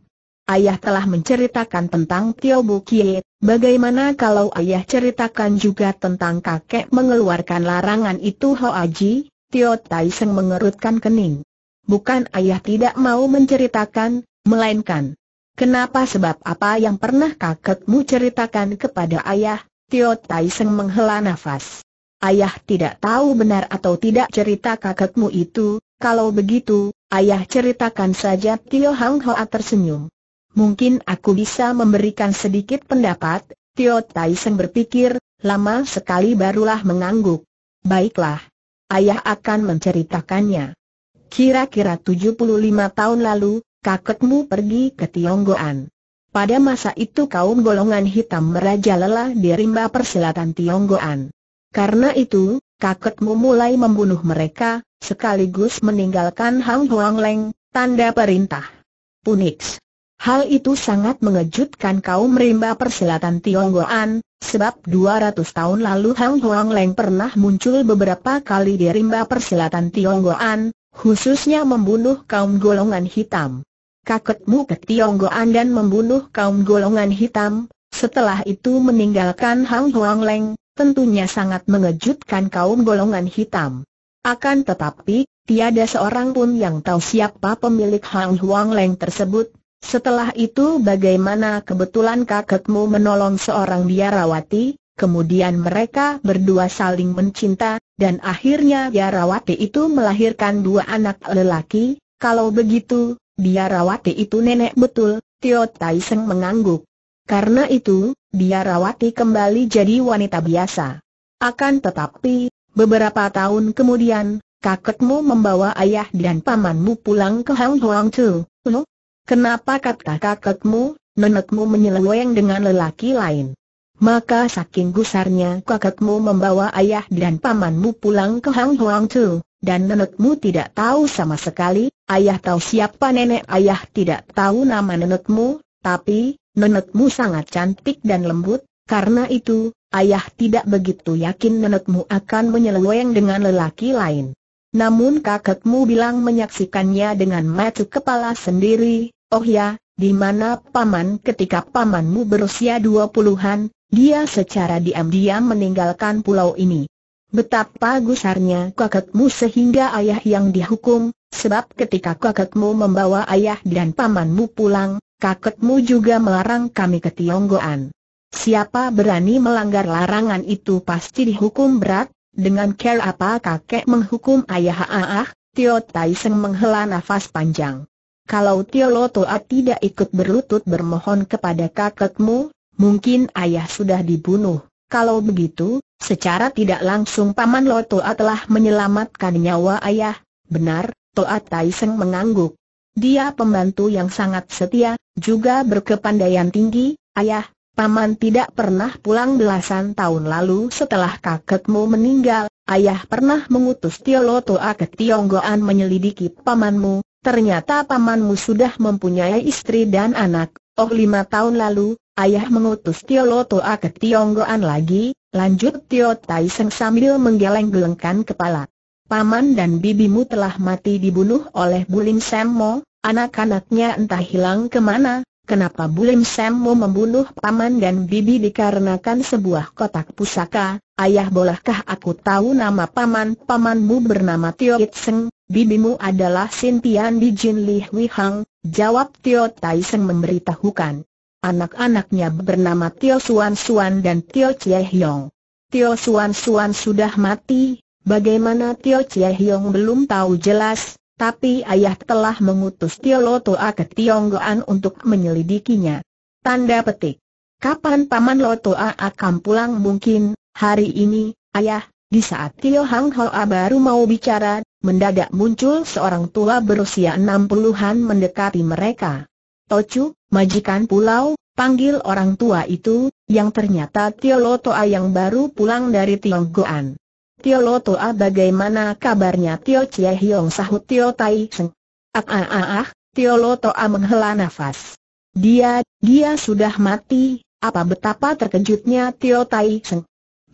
Ayah telah menceritakan tentang Tio Bukie, bagaimana kalau ayah ceritakan juga tentang kakek mengeluarkan larangan itu Ho Aji? Tio Taiseng mengerutkan kening. Bukan ayah tidak mau menceritakan, melainkan. Kenapa sebab apa yang pernah kakekmu ceritakan kepada ayah? Tio Taiseng menghela nafas. Ayah tidak tahu benar atau tidak cerita kakekmu itu, kalau begitu, ayah ceritakan saja Tio Hang Hoa tersenyum. Mungkin aku bisa memberikan sedikit pendapat, Tio Tai Seng berpikir, lama sekali barulah mengangguk. Baiklah. Ayah akan menceritakannya. Kira-kira 75 tahun lalu, kakekmu pergi ke Tionggoan. Pada masa itu kaum golongan hitam merajalela di rimba persilatan Tionggoan. Karena itu, kakekmu mulai membunuh mereka, sekaligus meninggalkan Hang Huang Leng, tanda perintah. Punix. Hal itu sangat mengejutkan kaum rimba persilatan Tionggoan, sebab 200 tahun lalu Hang Huang Leng pernah muncul beberapa kali di rimba persilatan Tionggoan, khususnya membunuh kaum golongan hitam. Kaketmu ke Tionggoan dan membunuh kaum golongan hitam, setelah itu meninggalkan Hang Huang Leng, tentunya sangat mengejutkan kaum golongan hitam. Akan tetapi, tiada seorang pun yang tahu siapa pemilik Hang Huang Leng tersebut, setelah itu bagaimana kebetulan kakekmu menolong seorang biarawati, kemudian mereka berdua saling mencinta, dan akhirnya biarawati itu melahirkan dua anak lelaki, kalau begitu, biarawati itu nenek betul, Tio Tai Seng mengangguk. Karena itu, biarawati kembali jadi wanita biasa. Akan tetapi, beberapa tahun kemudian, kakekmu membawa ayah dan pamanmu pulang ke Hang Huang Tu, Luh? Kenapa kata kakekmu, nenekmu menyeleweng dengan lelaki lain? Maka saking gusarnya kakekmu membawa ayah dan pamanmu pulang ke Hang Huang Tu, dan nenekmu tidak tahu sama sekali, ayah tahu siapa nenek ayah tidak tahu nama nenekmu, tapi, nenekmu sangat cantik dan lembut, karena itu, ayah tidak begitu yakin nenekmu akan menyeleweng dengan lelaki lain. Namun kakekmu bilang menyaksikannya dengan mata kepala sendiri, Oh ya, di mana paman ketika pamanmu berusia dua puluhan, dia secara diam-diam meninggalkan pulau ini. Betapa gusarnya kakekmu sehingga ayah yang dihukum, sebab ketika kakekmu membawa ayah dan pamanmu pulang, kakekmu juga melarang kami ke Tionggoan. Siapa berani melanggar larangan itu pasti dihukum berat, dengan care apa kakek menghukum ayah ah, ah, ah. Tio Tai menghela nafas panjang. Kalau Tio A tidak ikut berlutut bermohon kepada kakekmu, mungkin ayah sudah dibunuh. Kalau begitu, secara tidak langsung Paman Lotoa telah menyelamatkan nyawa ayah. Benar, Toa Taiseng mengangguk. Dia pembantu yang sangat setia, juga berkepandaian tinggi, ayah. Paman tidak pernah pulang belasan tahun lalu setelah kakekmu meninggal, ayah pernah mengutus Tio Lotoa ke Tionggoan menyelidiki pamanmu, Ternyata pamanmu sudah mempunyai istri dan anak, oh lima tahun lalu, ayah mengutus Tio Lotoa ke Tionggoan lagi, lanjut Tio Tai sambil menggeleng-gelengkan kepala. Paman dan bibimu telah mati dibunuh oleh Bulim Semmo, anak-anaknya entah hilang kemana, kenapa Bulim Semmo membunuh paman dan bibi dikarenakan sebuah kotak pusaka, ayah bolehkah aku tahu nama paman? Pamanmu bernama Tio It Bibimu adalah Sintian di Jin Li Hui Hang, jawab Tio Taisen memberitahukan. Anak-anaknya bernama Tio Suan Suan dan Tio Chie Hiong. Tio Suan Suan sudah mati, bagaimana Tio Chie Hiong belum tahu jelas, tapi ayah telah mengutus Tio Toa ke Tionggoan untuk menyelidikinya. Tanda petik. Kapan Paman Toa akan pulang mungkin, hari ini, ayah, di saat Tio Hang Hoa baru mau bicara, mendadak muncul seorang tua berusia enam puluhan mendekati mereka. Tocu, majikan pulau, panggil orang tua itu, yang ternyata Tio Toa yang baru pulang dari Tionggoan. Tio Toa bagaimana kabarnya Tio Chie Hiong sahut Tio Tai Seng. Ah ah ah ah, Tio Toa menghela nafas. Dia, dia sudah mati, apa betapa terkejutnya Tio Tai Seng.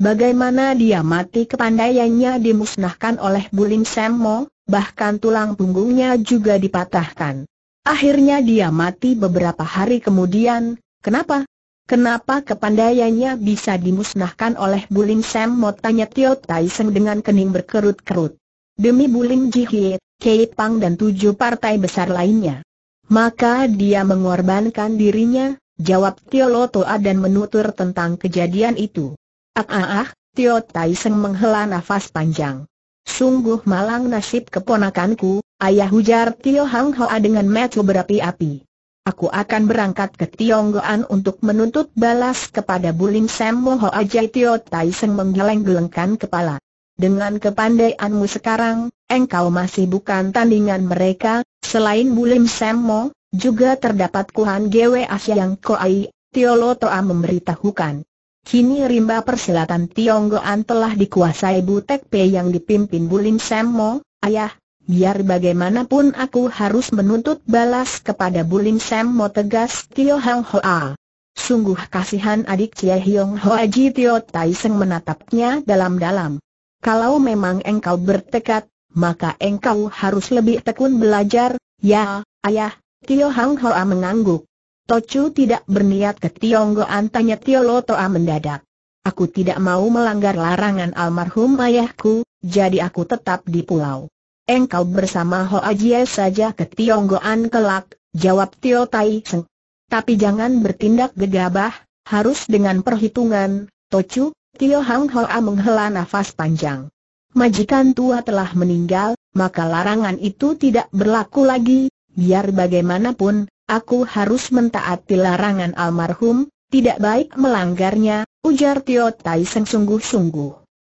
Bagaimana dia mati kepandaiannya dimusnahkan oleh Bulim Semo, bahkan tulang punggungnya juga dipatahkan. Akhirnya dia mati beberapa hari kemudian, kenapa? Kenapa kepandaiannya bisa dimusnahkan oleh Bulim Semo tanya Tio Taisen dengan kening berkerut-kerut. Demi Bulim Jihit, Kei Pang dan tujuh partai besar lainnya. Maka dia mengorbankan dirinya, jawab Tio Lotoa dan menutur tentang kejadian itu. Ah Tio Tai menghela nafas panjang. Sungguh malang nasib keponakanku, ayah hujar Tio Hang Hoa dengan metu berapi-api. Aku akan berangkat ke Tionggoan untuk menuntut balas kepada Bulim Sam Moho Ajai Tio Tai Seng menggeleng-gelengkan kepala. Dengan kepandaianmu sekarang, engkau masih bukan tandingan mereka, selain Bulim Mo, juga terdapat Kuhan Gwe Asyang yang Koai, Tio Toa memberitahukan. Kini rimba persilatan Tionggoan telah dikuasai Butek P yang dipimpin Bulim Semo, ayah, biar bagaimanapun aku harus menuntut balas kepada Bulim Semo tegas Tio Hang Hoa. Sungguh kasihan adik Cie Hiong Hoa Ji Tio Tai Seng menatapnya dalam-dalam. Kalau memang engkau bertekad, maka engkau harus lebih tekun belajar, ya, ayah, Tio Hang Hoa mengangguk. Tocu tidak berniat ke Tionggo antanya Tiolo Toa mendadak. Aku tidak mau melanggar larangan almarhum ayahku, jadi aku tetap di pulau. Engkau bersama Ho Ajie saja ke Tionggoan kelak, jawab Tio Tai Seng. Tapi jangan bertindak gegabah, harus dengan perhitungan, Tocu, Tio Hang Hoa menghela nafas panjang. Majikan tua telah meninggal, maka larangan itu tidak berlaku lagi, biar bagaimanapun, aku harus mentaati larangan almarhum, tidak baik melanggarnya, ujar Tio Tai Seng sungguh-sungguh.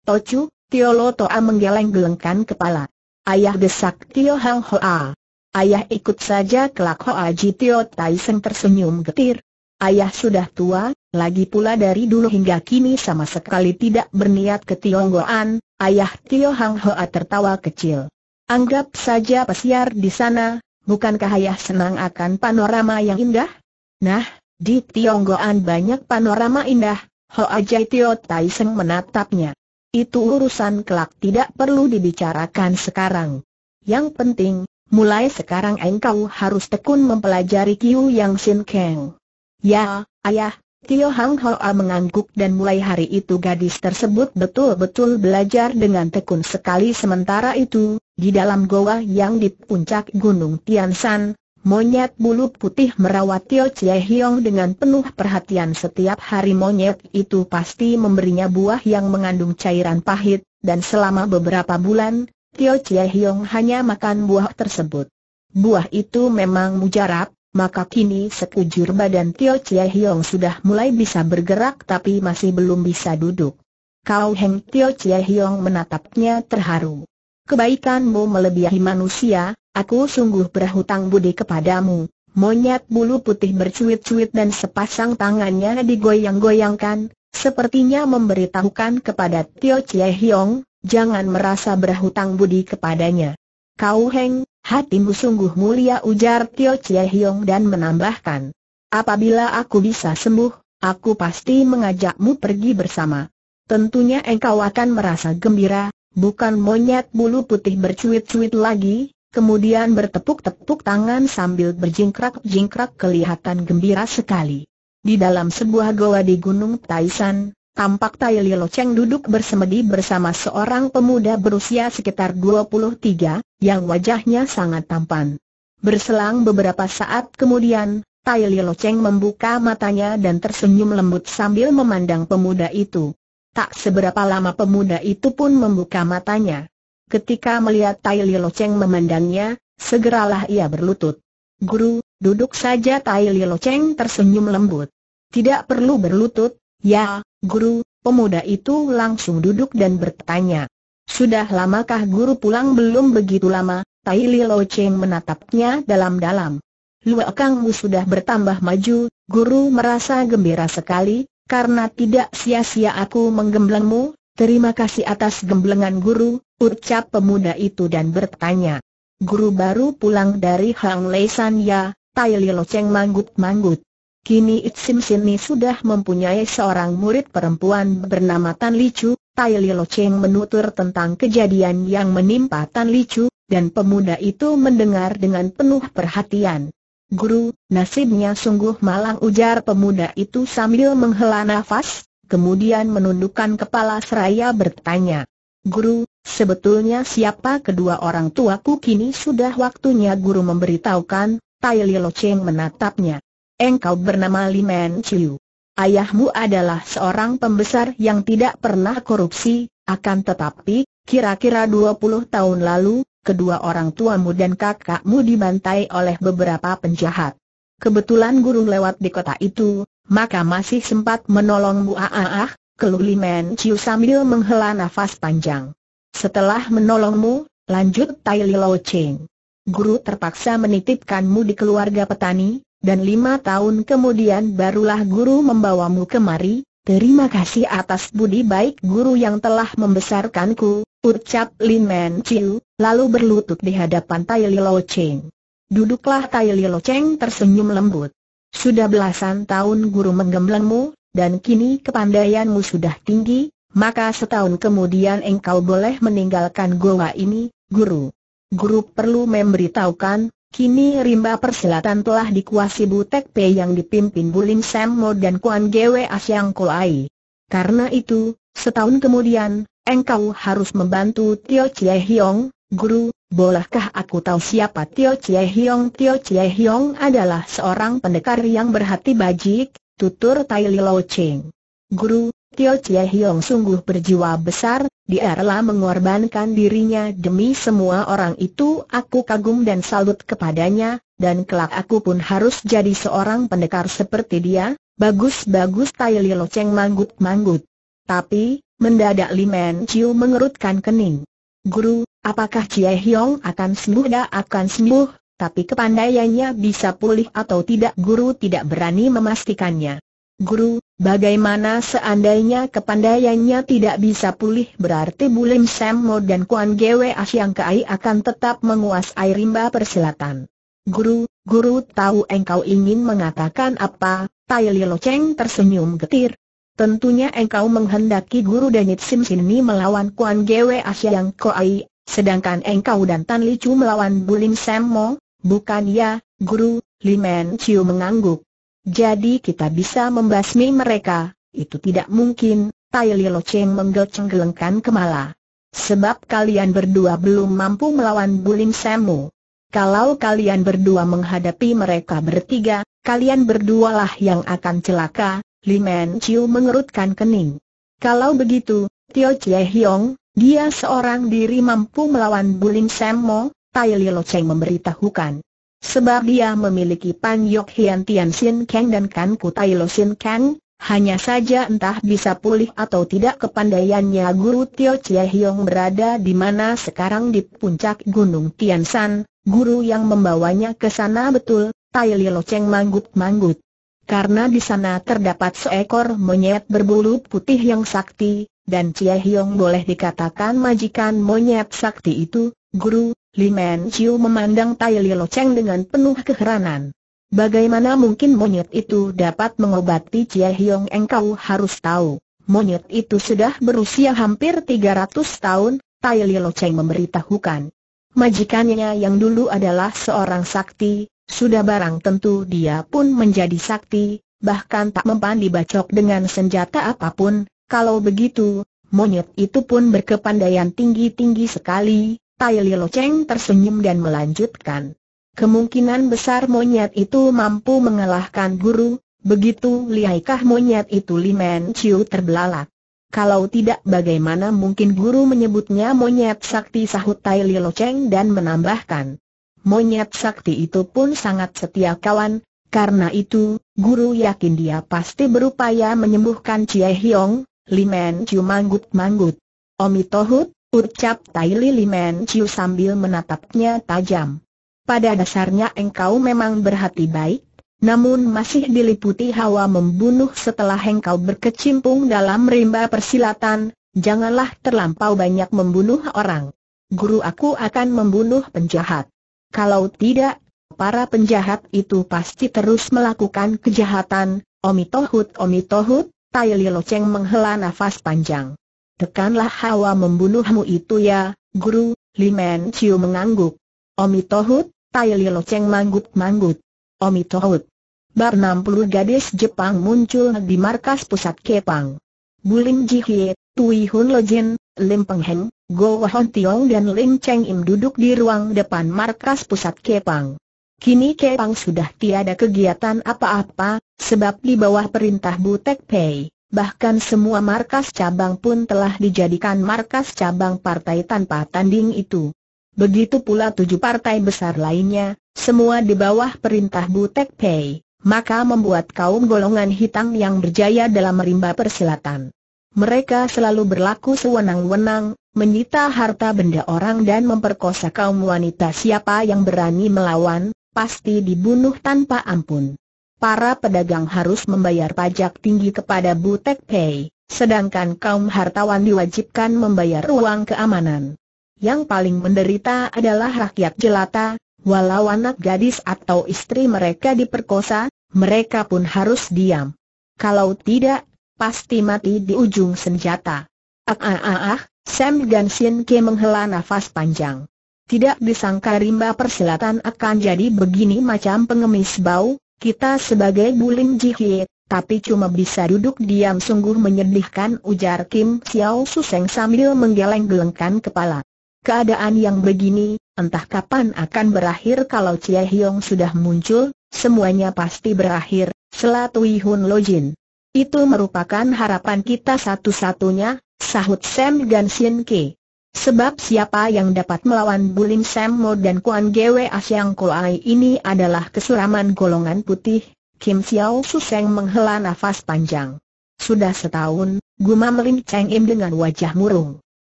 Tocu, Tio Lo Toa menggeleng-gelengkan kepala. Ayah desak Tio Hang Hoa. Ayah ikut saja kelak Hoa Ji Tio Tai Seng tersenyum getir. Ayah sudah tua, lagi pula dari dulu hingga kini sama sekali tidak berniat ke Tionggoan, ayah Tio Hang Hoa tertawa kecil. Anggap saja pesiar di sana, bukankah ayah senang akan panorama yang indah? Nah, di Tionggoan banyak panorama indah, Ho Ajai Tio Tai Seng menatapnya. Itu urusan kelak tidak perlu dibicarakan sekarang. Yang penting, mulai sekarang engkau harus tekun mempelajari Kiu Yang Sin Keng. Ya, ayah, Tio Hang Ho A mengangguk dan mulai hari itu gadis tersebut betul-betul belajar dengan tekun sekali sementara itu, di dalam goa yang di puncak Gunung Tiansan, monyet bulu putih merawat Tio Chie Hiong dengan penuh perhatian setiap hari monyet itu pasti memberinya buah yang mengandung cairan pahit, dan selama beberapa bulan, Tio Chie Hiong hanya makan buah tersebut. Buah itu memang mujarab, maka kini sekujur badan Tio Chie Hiong sudah mulai bisa bergerak tapi masih belum bisa duduk. Kau Heng Tio Chie Hiong menatapnya terharu. Kebaikanmu melebihi manusia, aku sungguh berhutang budi kepadamu. Monyet bulu putih bercuit-cuit dan sepasang tangannya digoyang-goyangkan, sepertinya memberitahukan kepada Tio Chie Hiong, jangan merasa berhutang budi kepadanya. Kau Heng, hatimu sungguh mulia ujar Tio Chie Hiong dan menambahkan. Apabila aku bisa sembuh, aku pasti mengajakmu pergi bersama. Tentunya engkau akan merasa gembira, bukan monyet bulu putih bercuit-cuit lagi, kemudian bertepuk-tepuk tangan sambil berjingkrak-jingkrak kelihatan gembira sekali. Di dalam sebuah goa di Gunung Taisan, tampak Tai Lilo Cheng duduk bersemedi bersama seorang pemuda berusia sekitar 23, yang wajahnya sangat tampan. Berselang beberapa saat kemudian, Tai Lilo Cheng membuka matanya dan tersenyum lembut sambil memandang pemuda itu. Tak seberapa lama pemuda itu pun membuka matanya. Ketika melihat Tai Lo Cheng memandangnya, segeralah ia berlutut. Guru, duduk saja Tai Lo Cheng tersenyum lembut. Tidak perlu berlutut, ya, guru, pemuda itu langsung duduk dan bertanya. Sudah lamakah guru pulang belum begitu lama, Tai Lo Cheng menatapnya dalam-dalam. Luakangmu sudah bertambah maju, guru merasa gembira sekali, karena tidak sia-sia aku menggemblengmu, terima kasih atas gemblengan guru, ucap pemuda itu dan bertanya. Guru baru pulang dari Hang Leisan ya, Tai Cheng manggut-manggut. Kini Itsim Sini sudah mempunyai seorang murid perempuan bernama Tan Chu. Tai Lilo Cheng menutur tentang kejadian yang menimpa Tan Li Chu, dan pemuda itu mendengar dengan penuh perhatian. Guru, nasibnya sungguh malang ujar pemuda itu sambil menghela nafas, kemudian menundukkan kepala seraya bertanya. Guru, sebetulnya siapa kedua orang tuaku kini sudah waktunya guru memberitahukan, Tai Lo Cheng menatapnya. Engkau bernama Li Men Chiu. Ayahmu adalah seorang pembesar yang tidak pernah korupsi, akan tetapi, kira-kira 20 tahun lalu, kedua orang tuamu dan kakakmu dibantai oleh beberapa penjahat. Kebetulan guru lewat di kota itu, maka masih sempat menolongmu ah ah ah, keluh Limen Ciu sambil menghela nafas panjang. Setelah menolongmu, lanjut Tai Lilo Cheng. Guru terpaksa menitipkanmu di keluarga petani, dan lima tahun kemudian barulah guru membawamu kemari, Terima kasih atas budi baik guru yang telah membesarkanku, ucap Lin Men Chiu, lalu berlutut di hadapan Tai Lo Cheng. Duduklah Tai Lo Cheng tersenyum lembut. Sudah belasan tahun guru menggemblengmu, dan kini kepandaianmu sudah tinggi, maka setahun kemudian engkau boleh meninggalkan goa ini, guru. Guru perlu memberitahukan, kini rimba persilatan telah dikuasai Butek P yang dipimpin Bulim Sammo dan Kuan Gwe Asyang Kolai. Karena itu, setahun kemudian, engkau harus membantu Tio Chie Hiong, Guru, bolehkah aku tahu siapa Tio Chie Hiong? Tio Chie Hiong adalah seorang pendekar yang berhati bajik, tutur Tai Lo Cheng. Guru, Tio Chie Hiong sungguh berjiwa besar, dia rela mengorbankan dirinya demi semua orang itu Aku kagum dan salut kepadanya, dan kelak aku pun harus jadi seorang pendekar seperti dia Bagus-bagus Tai Lo Cheng manggut-manggut Tapi, mendadak Men Chiu mengerutkan kening Guru, Apakah Cie Hiong akan sembuh? Dia akan sembuh, tapi kepandaiannya bisa pulih atau tidak guru tidak berani memastikannya. Guru, bagaimana seandainya kepandaiannya tidak bisa pulih berarti Bulim Semmo dan Kuan Gwe Asyang Kai akan tetap menguasai rimba persilatan. Guru, guru tahu engkau ingin mengatakan apa, Tai Li Lo Cheng tersenyum getir. Tentunya engkau menghendaki guru Danit Sim Sini melawan Kuan Gwe Asyang Kai Sedangkan engkau dan Tan Li Chu melawan Bulim Semmo, bukan ya, Guru, Li Men Chiu mengangguk. Jadi kita bisa membasmi mereka, itu tidak mungkin, Tai Li Lo Cheng menggeleng-gelengkan kemala. Sebab kalian berdua belum mampu melawan Bulim Semmo. Kalau kalian berdua menghadapi mereka bertiga, kalian berdualah yang akan celaka, Li Men Chiu mengerutkan kening. Kalau begitu, Tio Chie Hiong, dia seorang diri mampu melawan Bulim Semmo, Tai Li Lo Cheng memberitahukan. Sebab dia memiliki Pan Yok Hian Tian Sin Kang dan Kan Kutai Lo Sin Kang, hanya saja entah bisa pulih atau tidak kepandaiannya Guru Tio Chie Hiong berada di mana sekarang di puncak Gunung Tian San, guru yang membawanya ke sana betul, Tai Li Lo Cheng manggut-manggut. Karena di sana terdapat seekor monyet berbulu putih yang sakti, dan Chia Hiong boleh dikatakan majikan monyet sakti itu, guru, Li Men Chiu memandang Tai Li Lo Cheng dengan penuh keheranan. Bagaimana mungkin monyet itu dapat mengobati Chia Hiong engkau harus tahu, monyet itu sudah berusia hampir 300 tahun, Tai Li Lo Cheng memberitahukan. Majikannya yang dulu adalah seorang sakti, sudah barang tentu dia pun menjadi sakti, bahkan tak mempan dibacok dengan senjata apapun, kalau begitu, monyet itu pun berkepandaian tinggi-tinggi sekali, Tai Lo Cheng tersenyum dan melanjutkan. Kemungkinan besar monyet itu mampu mengalahkan guru, begitu lihaikah monyet itu Limen Chiu terbelalak. Kalau tidak bagaimana mungkin guru menyebutnya monyet sakti sahut Tai Lo Cheng dan menambahkan. Monyet sakti itu pun sangat setia kawan, karena itu, guru yakin dia pasti berupaya menyembuhkan Cie Hiong, Limen Chiu manggut-manggut. Omi Tohut, ucap Tai Li Limen Chiu sambil menatapnya tajam. Pada dasarnya engkau memang berhati baik, namun masih diliputi hawa membunuh setelah engkau berkecimpung dalam rimba persilatan, janganlah terlampau banyak membunuh orang. Guru aku akan membunuh penjahat. Kalau tidak, para penjahat itu pasti terus melakukan kejahatan, Omi Tohut Omi Tohut, Tai Lo Cheng menghela nafas panjang. Tekanlah hawa membunuhmu itu ya, guru, Men Chiu mengangguk. Omi Tohut, Tai Cheng manggut-manggut. Omi Tohut. Bar 60 gadis Jepang muncul di markas pusat Kepang. Bulim Jihye, Tui Hun Lo Jin, Lim Peng Heng, Go Wahon Tiong dan Lim Cheng Im duduk di ruang depan markas pusat Kepang. Kini Kepang sudah tiada kegiatan apa-apa, sebab di bawah perintah Butek Pei, bahkan semua markas cabang pun telah dijadikan markas cabang partai tanpa tanding itu. Begitu pula tujuh partai besar lainnya, semua di bawah perintah Butek Pei, maka membuat kaum golongan hitam yang berjaya dalam merimba persilatan. Mereka selalu berlaku sewenang-wenang, menyita harta benda orang dan memperkosa kaum wanita siapa yang berani melawan, pasti dibunuh tanpa ampun. Para pedagang harus membayar pajak tinggi kepada Butek Pei, sedangkan kaum hartawan diwajibkan membayar uang keamanan. Yang paling menderita adalah rakyat jelata, walau anak gadis atau istri mereka diperkosa, mereka pun harus diam. Kalau tidak, pasti mati di ujung senjata. Ah ah ah, ah Sam Ganshin Ke menghela nafas panjang. Tidak disangka rimba persilatan akan jadi begini macam pengemis bau, kita sebagai bulim jihit, tapi cuma bisa duduk diam sungguh menyedihkan ujar Kim Xiao Suseng sambil menggeleng-gelengkan kepala. Keadaan yang begini, entah kapan akan berakhir kalau Chia Hiong sudah muncul, semuanya pasti berakhir, selatui Hun Lojin. Itu merupakan harapan kita satu-satunya, sahut Sam Sien Ke. Sebab siapa yang dapat melawan Bulim Sam Mo dan Kuan Gwe Asyang Koai ini adalah kesuraman golongan putih, Kim Xiao Suseng menghela nafas panjang. Sudah setahun, gumam Lim Cheng Im dengan wajah murung.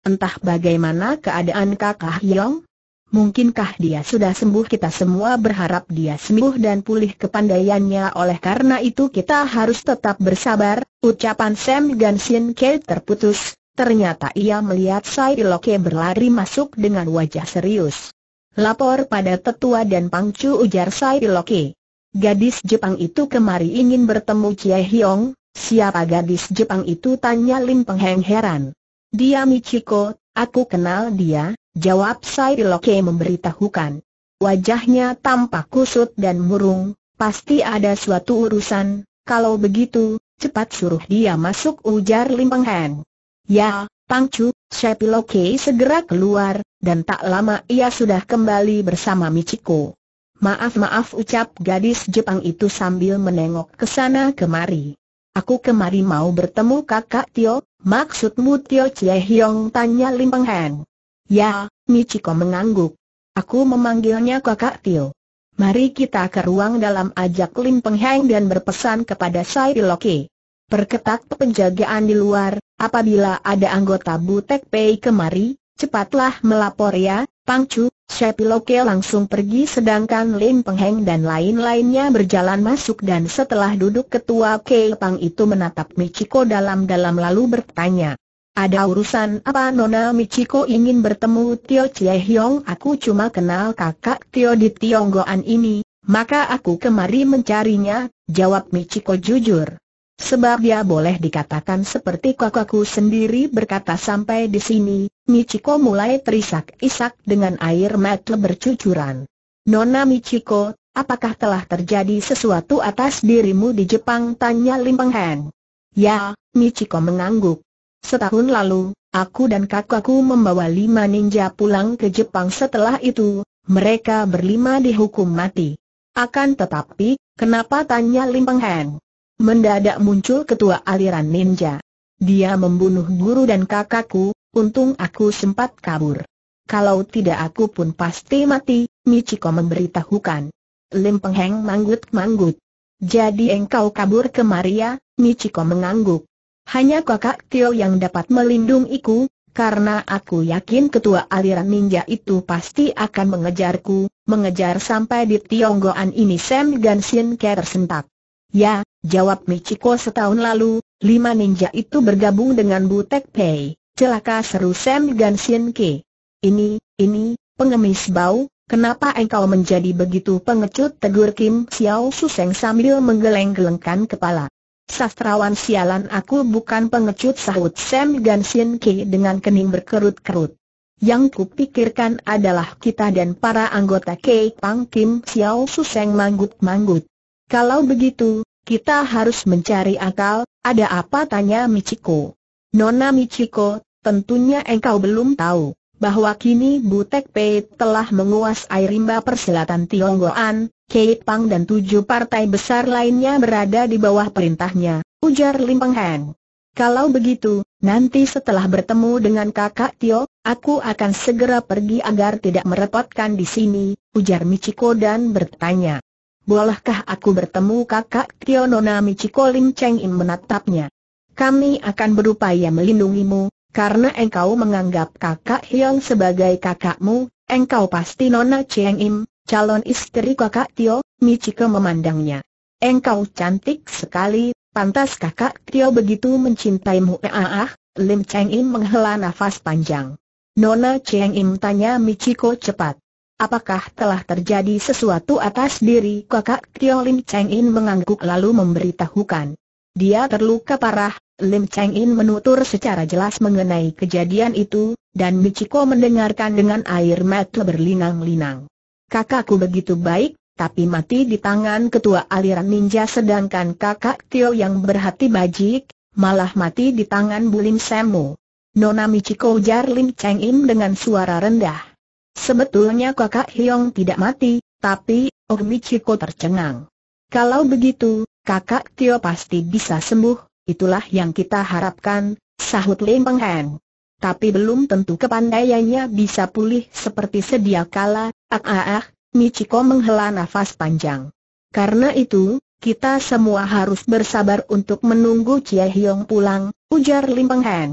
Entah bagaimana keadaan kakak Yong? Mungkinkah dia sudah sembuh? Kita semua berharap dia sembuh dan pulih kepandaiannya oleh karena itu kita harus tetap bersabar, ucapan Sam Gansin Kei terputus, Ternyata ia melihat Sai Loke berlari masuk dengan wajah serius. Lapor pada tetua dan pangcu ujar Sai Loke. Gadis Jepang itu kemari ingin bertemu Chie Hiong. siapa gadis Jepang itu tanya Lim Pengheng heran. Dia Michiko, aku kenal dia, jawab Sai Loke memberitahukan. Wajahnya tampak kusut dan murung, pasti ada suatu urusan, kalau begitu, cepat suruh dia masuk ujar Lim Pengheng. Ya, Chu, Shepiloke segera keluar, dan tak lama ia sudah kembali bersama Michiko. Maaf-maaf ucap gadis Jepang itu sambil menengok ke sana kemari. Aku kemari mau bertemu kakak Tio, maksudmu Tio Chie Hiong tanya Lim Peng Heng. Ya, Michiko mengangguk. Aku memanggilnya kakak Tio. Mari kita ke ruang dalam ajak Lim Peng Heng dan berpesan kepada Sai perketat penjagaan di luar, apabila ada anggota Butek Pei kemari, cepatlah melapor ya, Pang Chu, Shepiloke langsung pergi sedangkan Lim Pengheng dan lain-lainnya berjalan masuk dan setelah duduk ketua Kei Pang itu menatap Michiko dalam-dalam lalu bertanya. Ada urusan apa Nona Michiko ingin bertemu Tio Chie Hiong? Aku cuma kenal kakak Tio di Tionggoan ini, maka aku kemari mencarinya, jawab Michiko jujur. Sebab dia boleh dikatakan seperti kakakku sendiri berkata sampai di sini, Michiko mulai terisak-isak dengan air mata bercucuran. Nona Michiko, apakah telah terjadi sesuatu atas dirimu di Jepang? Tanya Lim Peng Heng. Ya, Michiko mengangguk. Setahun lalu, aku dan kakakku membawa lima ninja pulang ke Jepang setelah itu, mereka berlima dihukum mati. Akan tetapi, kenapa tanya Lim Peng Heng? mendadak muncul ketua aliran ninja. Dia membunuh guru dan kakakku, untung aku sempat kabur. Kalau tidak aku pun pasti mati, Michiko memberitahukan. Lim Pengheng manggut-manggut. Jadi engkau kabur ke Maria, Michiko mengangguk. Hanya kakak Tio yang dapat melindungiku, karena aku yakin ketua aliran ninja itu pasti akan mengejarku, mengejar sampai di Tionggoan ini Sam Ganshin Ker sentak. Ya, jawab Michiko setahun lalu, lima ninja itu bergabung dengan Butek Pei. Celaka seru Sam Sien Ke. Ini, ini, pengemis bau, kenapa engkau menjadi begitu pengecut tegur Kim Xiao Suseng sambil menggeleng-gelengkan kepala. Sastrawan sialan aku bukan pengecut sahut Sam Sien Ke dengan kening berkerut-kerut. Yang kupikirkan adalah kita dan para anggota Kei Pang Kim Xiao Suseng manggut-manggut. Kalau begitu, kita harus mencari akal, ada apa tanya Michiko. Nona Michiko, tentunya engkau belum tahu bahwa kini Butek Pei telah menguasai rimba perselatan Tionggoan, Keipang dan tujuh partai besar lainnya berada di bawah perintahnya, ujar Lim Peng Heng. Kalau begitu, nanti setelah bertemu dengan kakak Tio, aku akan segera pergi agar tidak merepotkan di sini, ujar Michiko dan bertanya. Bolehkah aku bertemu kakak Tionona Michiko Lim Cheng Im menatapnya? Kami akan berupaya melindungimu, karena engkau menganggap kakak Hyong sebagai kakakmu, engkau pasti Nona Cheng Im, calon istri kakak Tio, Michiko memandangnya. Engkau cantik sekali, pantas kakak Tio begitu mencintaimu. Ah, ah, ah Lim Cheng Im menghela nafas panjang. Nona Cheng Im tanya Michiko cepat. Apakah telah terjadi sesuatu atas diri kakak Tio Lim Cheng In mengangguk lalu memberitahukan. Dia terluka parah, Lim Cheng In menutur secara jelas mengenai kejadian itu, dan Michiko mendengarkan dengan air mata berlinang-linang. Kakakku begitu baik, tapi mati di tangan ketua aliran ninja sedangkan kakak Tio yang berhati bajik, malah mati di tangan Bulim Semu. Nona Michiko ujar Lim Cheng In dengan suara rendah. Sebetulnya kakak Hiong tidak mati, tapi, Oh Michiko tercengang. Kalau begitu, kakak Tio pasti bisa sembuh, itulah yang kita harapkan, sahut Lim Peng Heng. Tapi belum tentu kepandaiannya bisa pulih seperti sedia kala, ah ah ah, Michiko menghela nafas panjang. Karena itu, kita semua harus bersabar untuk menunggu Chia Hiong pulang, ujar Lim Peng Heng.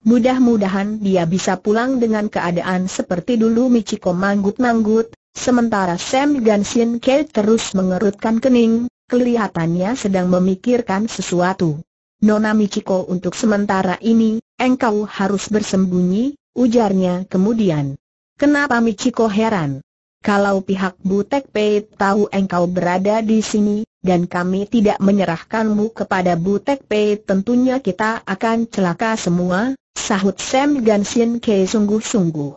Mudah-mudahan dia bisa pulang dengan keadaan seperti dulu Michiko manggut-manggut, sementara Sam Gansin Kei terus mengerutkan kening, kelihatannya sedang memikirkan sesuatu. Nona Michiko untuk sementara ini, engkau harus bersembunyi, ujarnya kemudian. Kenapa Michiko heran? Kalau pihak Butek Pei tahu engkau berada di sini, dan kami tidak menyerahkanmu kepada Butek Pei tentunya kita akan celaka semua, sahut Sam Gansin Ke sungguh-sungguh.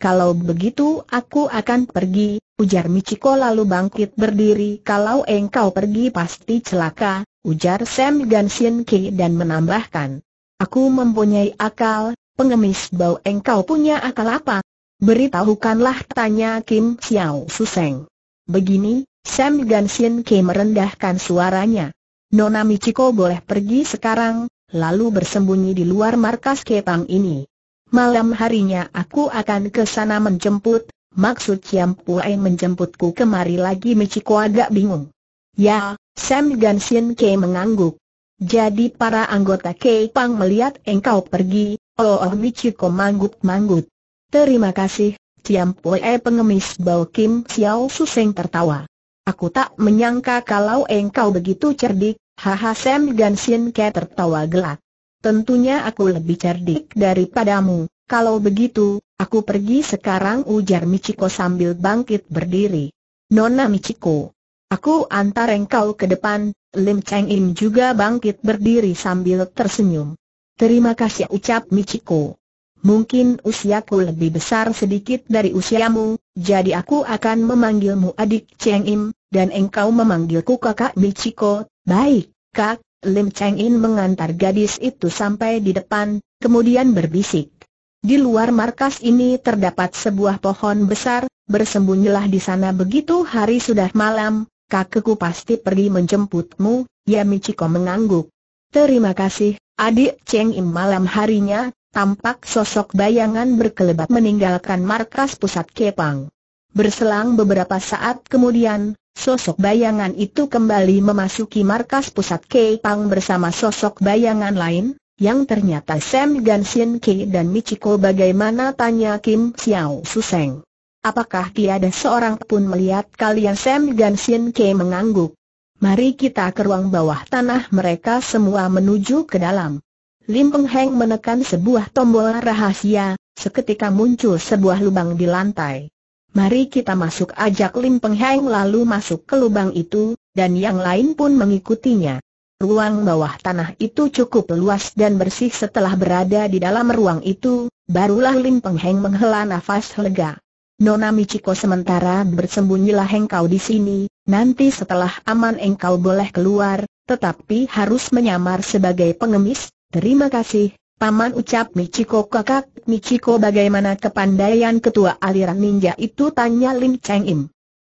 Kalau begitu aku akan pergi, ujar Michiko lalu bangkit berdiri kalau engkau pergi pasti celaka, ujar Sam Gansin Ke dan menambahkan. Aku mempunyai akal, pengemis bau engkau punya akal apa? Beritahukanlah tanya Kim Xiao Suseng. Begini, Sam Ganshin ke merendahkan suaranya. Nona Michiko boleh pergi sekarang, lalu bersembunyi di luar markas Kepang ini. Malam harinya aku akan ke sana menjemput, maksud Chiam Puai menjemputku kemari lagi Michiko agak bingung. Ya, Sam Ganshin ke mengangguk. Jadi para anggota Kepang melihat engkau pergi, oh oh Michiko manggut-manggut. Terima kasih, Tiam Pue pengemis Bao Kim Xiao Suseng tertawa. Aku tak menyangka kalau engkau begitu cerdik, haha Sam Gan Sin Ke tertawa gelak. Tentunya aku lebih cerdik daripadamu, kalau begitu, aku pergi sekarang ujar Michiko sambil bangkit berdiri. Nona Michiko, aku antar engkau ke depan, Lim Cheng Im juga bangkit berdiri sambil tersenyum. Terima kasih ucap Michiko. Mungkin usiaku lebih besar sedikit dari usiamu, jadi aku akan memanggilmu adik Cheng Im, dan engkau memanggilku kakak Michiko. Baik, kak, Lim Cheng Im mengantar gadis itu sampai di depan, kemudian berbisik. Di luar markas ini terdapat sebuah pohon besar, bersembunyilah di sana begitu hari sudah malam, kakekku pasti pergi menjemputmu, ya Michiko mengangguk. Terima kasih, adik Cheng Im malam harinya, tampak sosok bayangan berkelebat meninggalkan markas pusat Kepang. Berselang beberapa saat kemudian, sosok bayangan itu kembali memasuki markas pusat Kepang bersama sosok bayangan lain, yang ternyata Sam Gansin Ki dan Michiko bagaimana tanya Kim Xiao Suseng. Apakah tiada seorang pun melihat kalian Sam Gansin Ki mengangguk? Mari kita ke ruang bawah tanah mereka semua menuju ke dalam. Lim Peng Heng menekan sebuah tombol rahasia, seketika muncul sebuah lubang di lantai. Mari kita masuk ajak Lim Peng Heng lalu masuk ke lubang itu, dan yang lain pun mengikutinya. Ruang bawah tanah itu cukup luas dan bersih setelah berada di dalam ruang itu, barulah Lim Peng Heng menghela nafas lega. Nona Michiko sementara bersembunyilah engkau di sini, nanti setelah aman engkau boleh keluar, tetapi harus menyamar sebagai pengemis, Terima kasih, Paman ucap Michiko kakak, Michiko bagaimana kepandaian ketua aliran ninja itu tanya Lim Cheng Im.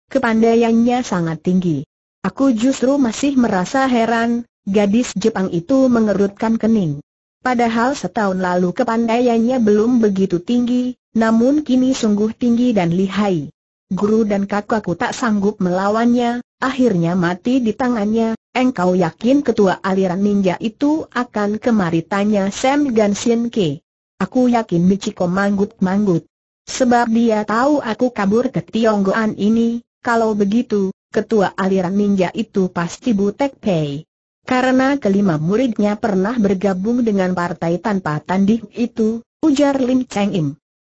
Kepandaiannya sangat tinggi. Aku justru masih merasa heran, gadis Jepang itu mengerutkan kening. Padahal setahun lalu kepandaiannya belum begitu tinggi, namun kini sungguh tinggi dan lihai. Guru dan kakakku tak sanggup melawannya, akhirnya mati di tangannya, Engkau yakin ketua aliran ninja itu akan kemari tanya Sam Sien Ke? Aku yakin Michiko manggut-manggut. Sebab dia tahu aku kabur ke Tionggoan ini, kalau begitu, ketua aliran ninja itu pasti Butek Pei. Karena kelima muridnya pernah bergabung dengan partai tanpa tanding itu, ujar Lim Cheng Im.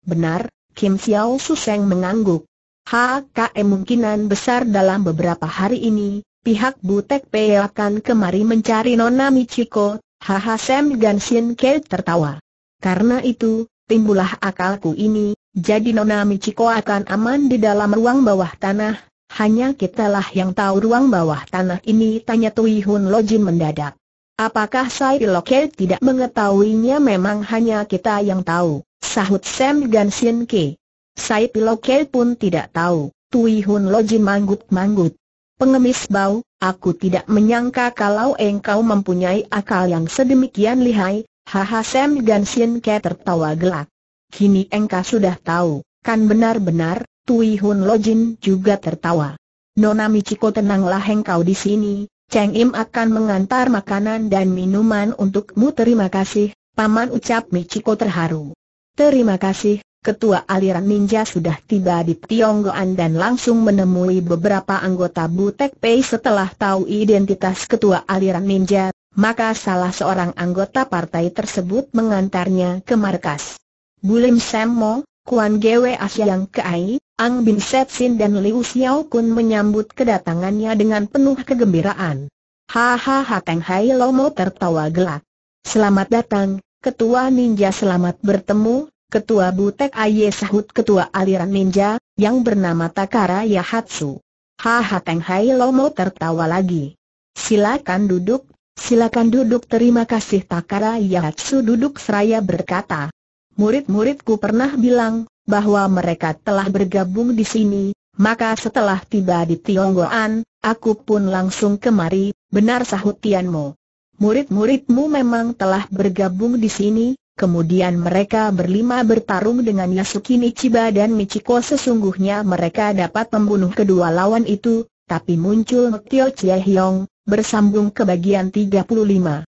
Benar, Kim Xiao Suseng mengangguk. HKM kemungkinan besar dalam beberapa hari ini, pihak Butek Pe akan kemari mencari Nona Michiko, haha Sam Ganshin Ke tertawa. Karena itu, timbulah akalku ini, jadi Nona Michiko akan aman di dalam ruang bawah tanah, hanya kitalah yang tahu ruang bawah tanah ini tanya Tui Hun Lojin mendadak. Apakah Sai Loke tidak mengetahuinya memang hanya kita yang tahu, sahut Sam Ganshin Ke. Sai pilokel pun tidak tahu, Tui Hun Lojin manggut-manggut. Pengemis bau, aku tidak menyangka kalau engkau mempunyai akal yang sedemikian lihai, haha Sam Gansin Ke tertawa gelak. Kini engkau sudah tahu, kan benar-benar, Tui Hun Lojin juga tertawa. Nona Michiko tenanglah engkau di sini, Cheng Im akan mengantar makanan dan minuman untukmu terima kasih, Paman ucap Michiko terharu. Terima kasih, ketua aliran ninja sudah tiba di Tionggoan dan langsung menemui beberapa anggota Butek Pei setelah tahu identitas ketua aliran ninja, maka salah seorang anggota partai tersebut mengantarnya ke markas. Bulim Semmo, Kuan Gwe Asyang Kai, Ang Bin Setsin dan Liu Xiao Kun menyambut kedatangannya dengan penuh kegembiraan. Hahaha Teng Hai Lomo tertawa gelak. Selamat datang, Ketua Ninja selamat bertemu, Ketua Butek Aye Sahut Ketua Aliran Ninja, yang bernama Takara Yahatsu. Haha Teng Hai Lomo tertawa lagi. Silakan duduk, silakan duduk terima kasih Takara Yahatsu duduk seraya berkata. Murid-muridku pernah bilang, bahwa mereka telah bergabung di sini, maka setelah tiba di Tionggoan, aku pun langsung kemari, benar sahut Tianmo. Murid-muridmu memang telah bergabung di sini, Kemudian mereka berlima bertarung dengan Yasuki Michiba dan Michiko sesungguhnya mereka dapat membunuh kedua lawan itu, tapi muncul Tio Chie Hiong, bersambung ke bagian 35.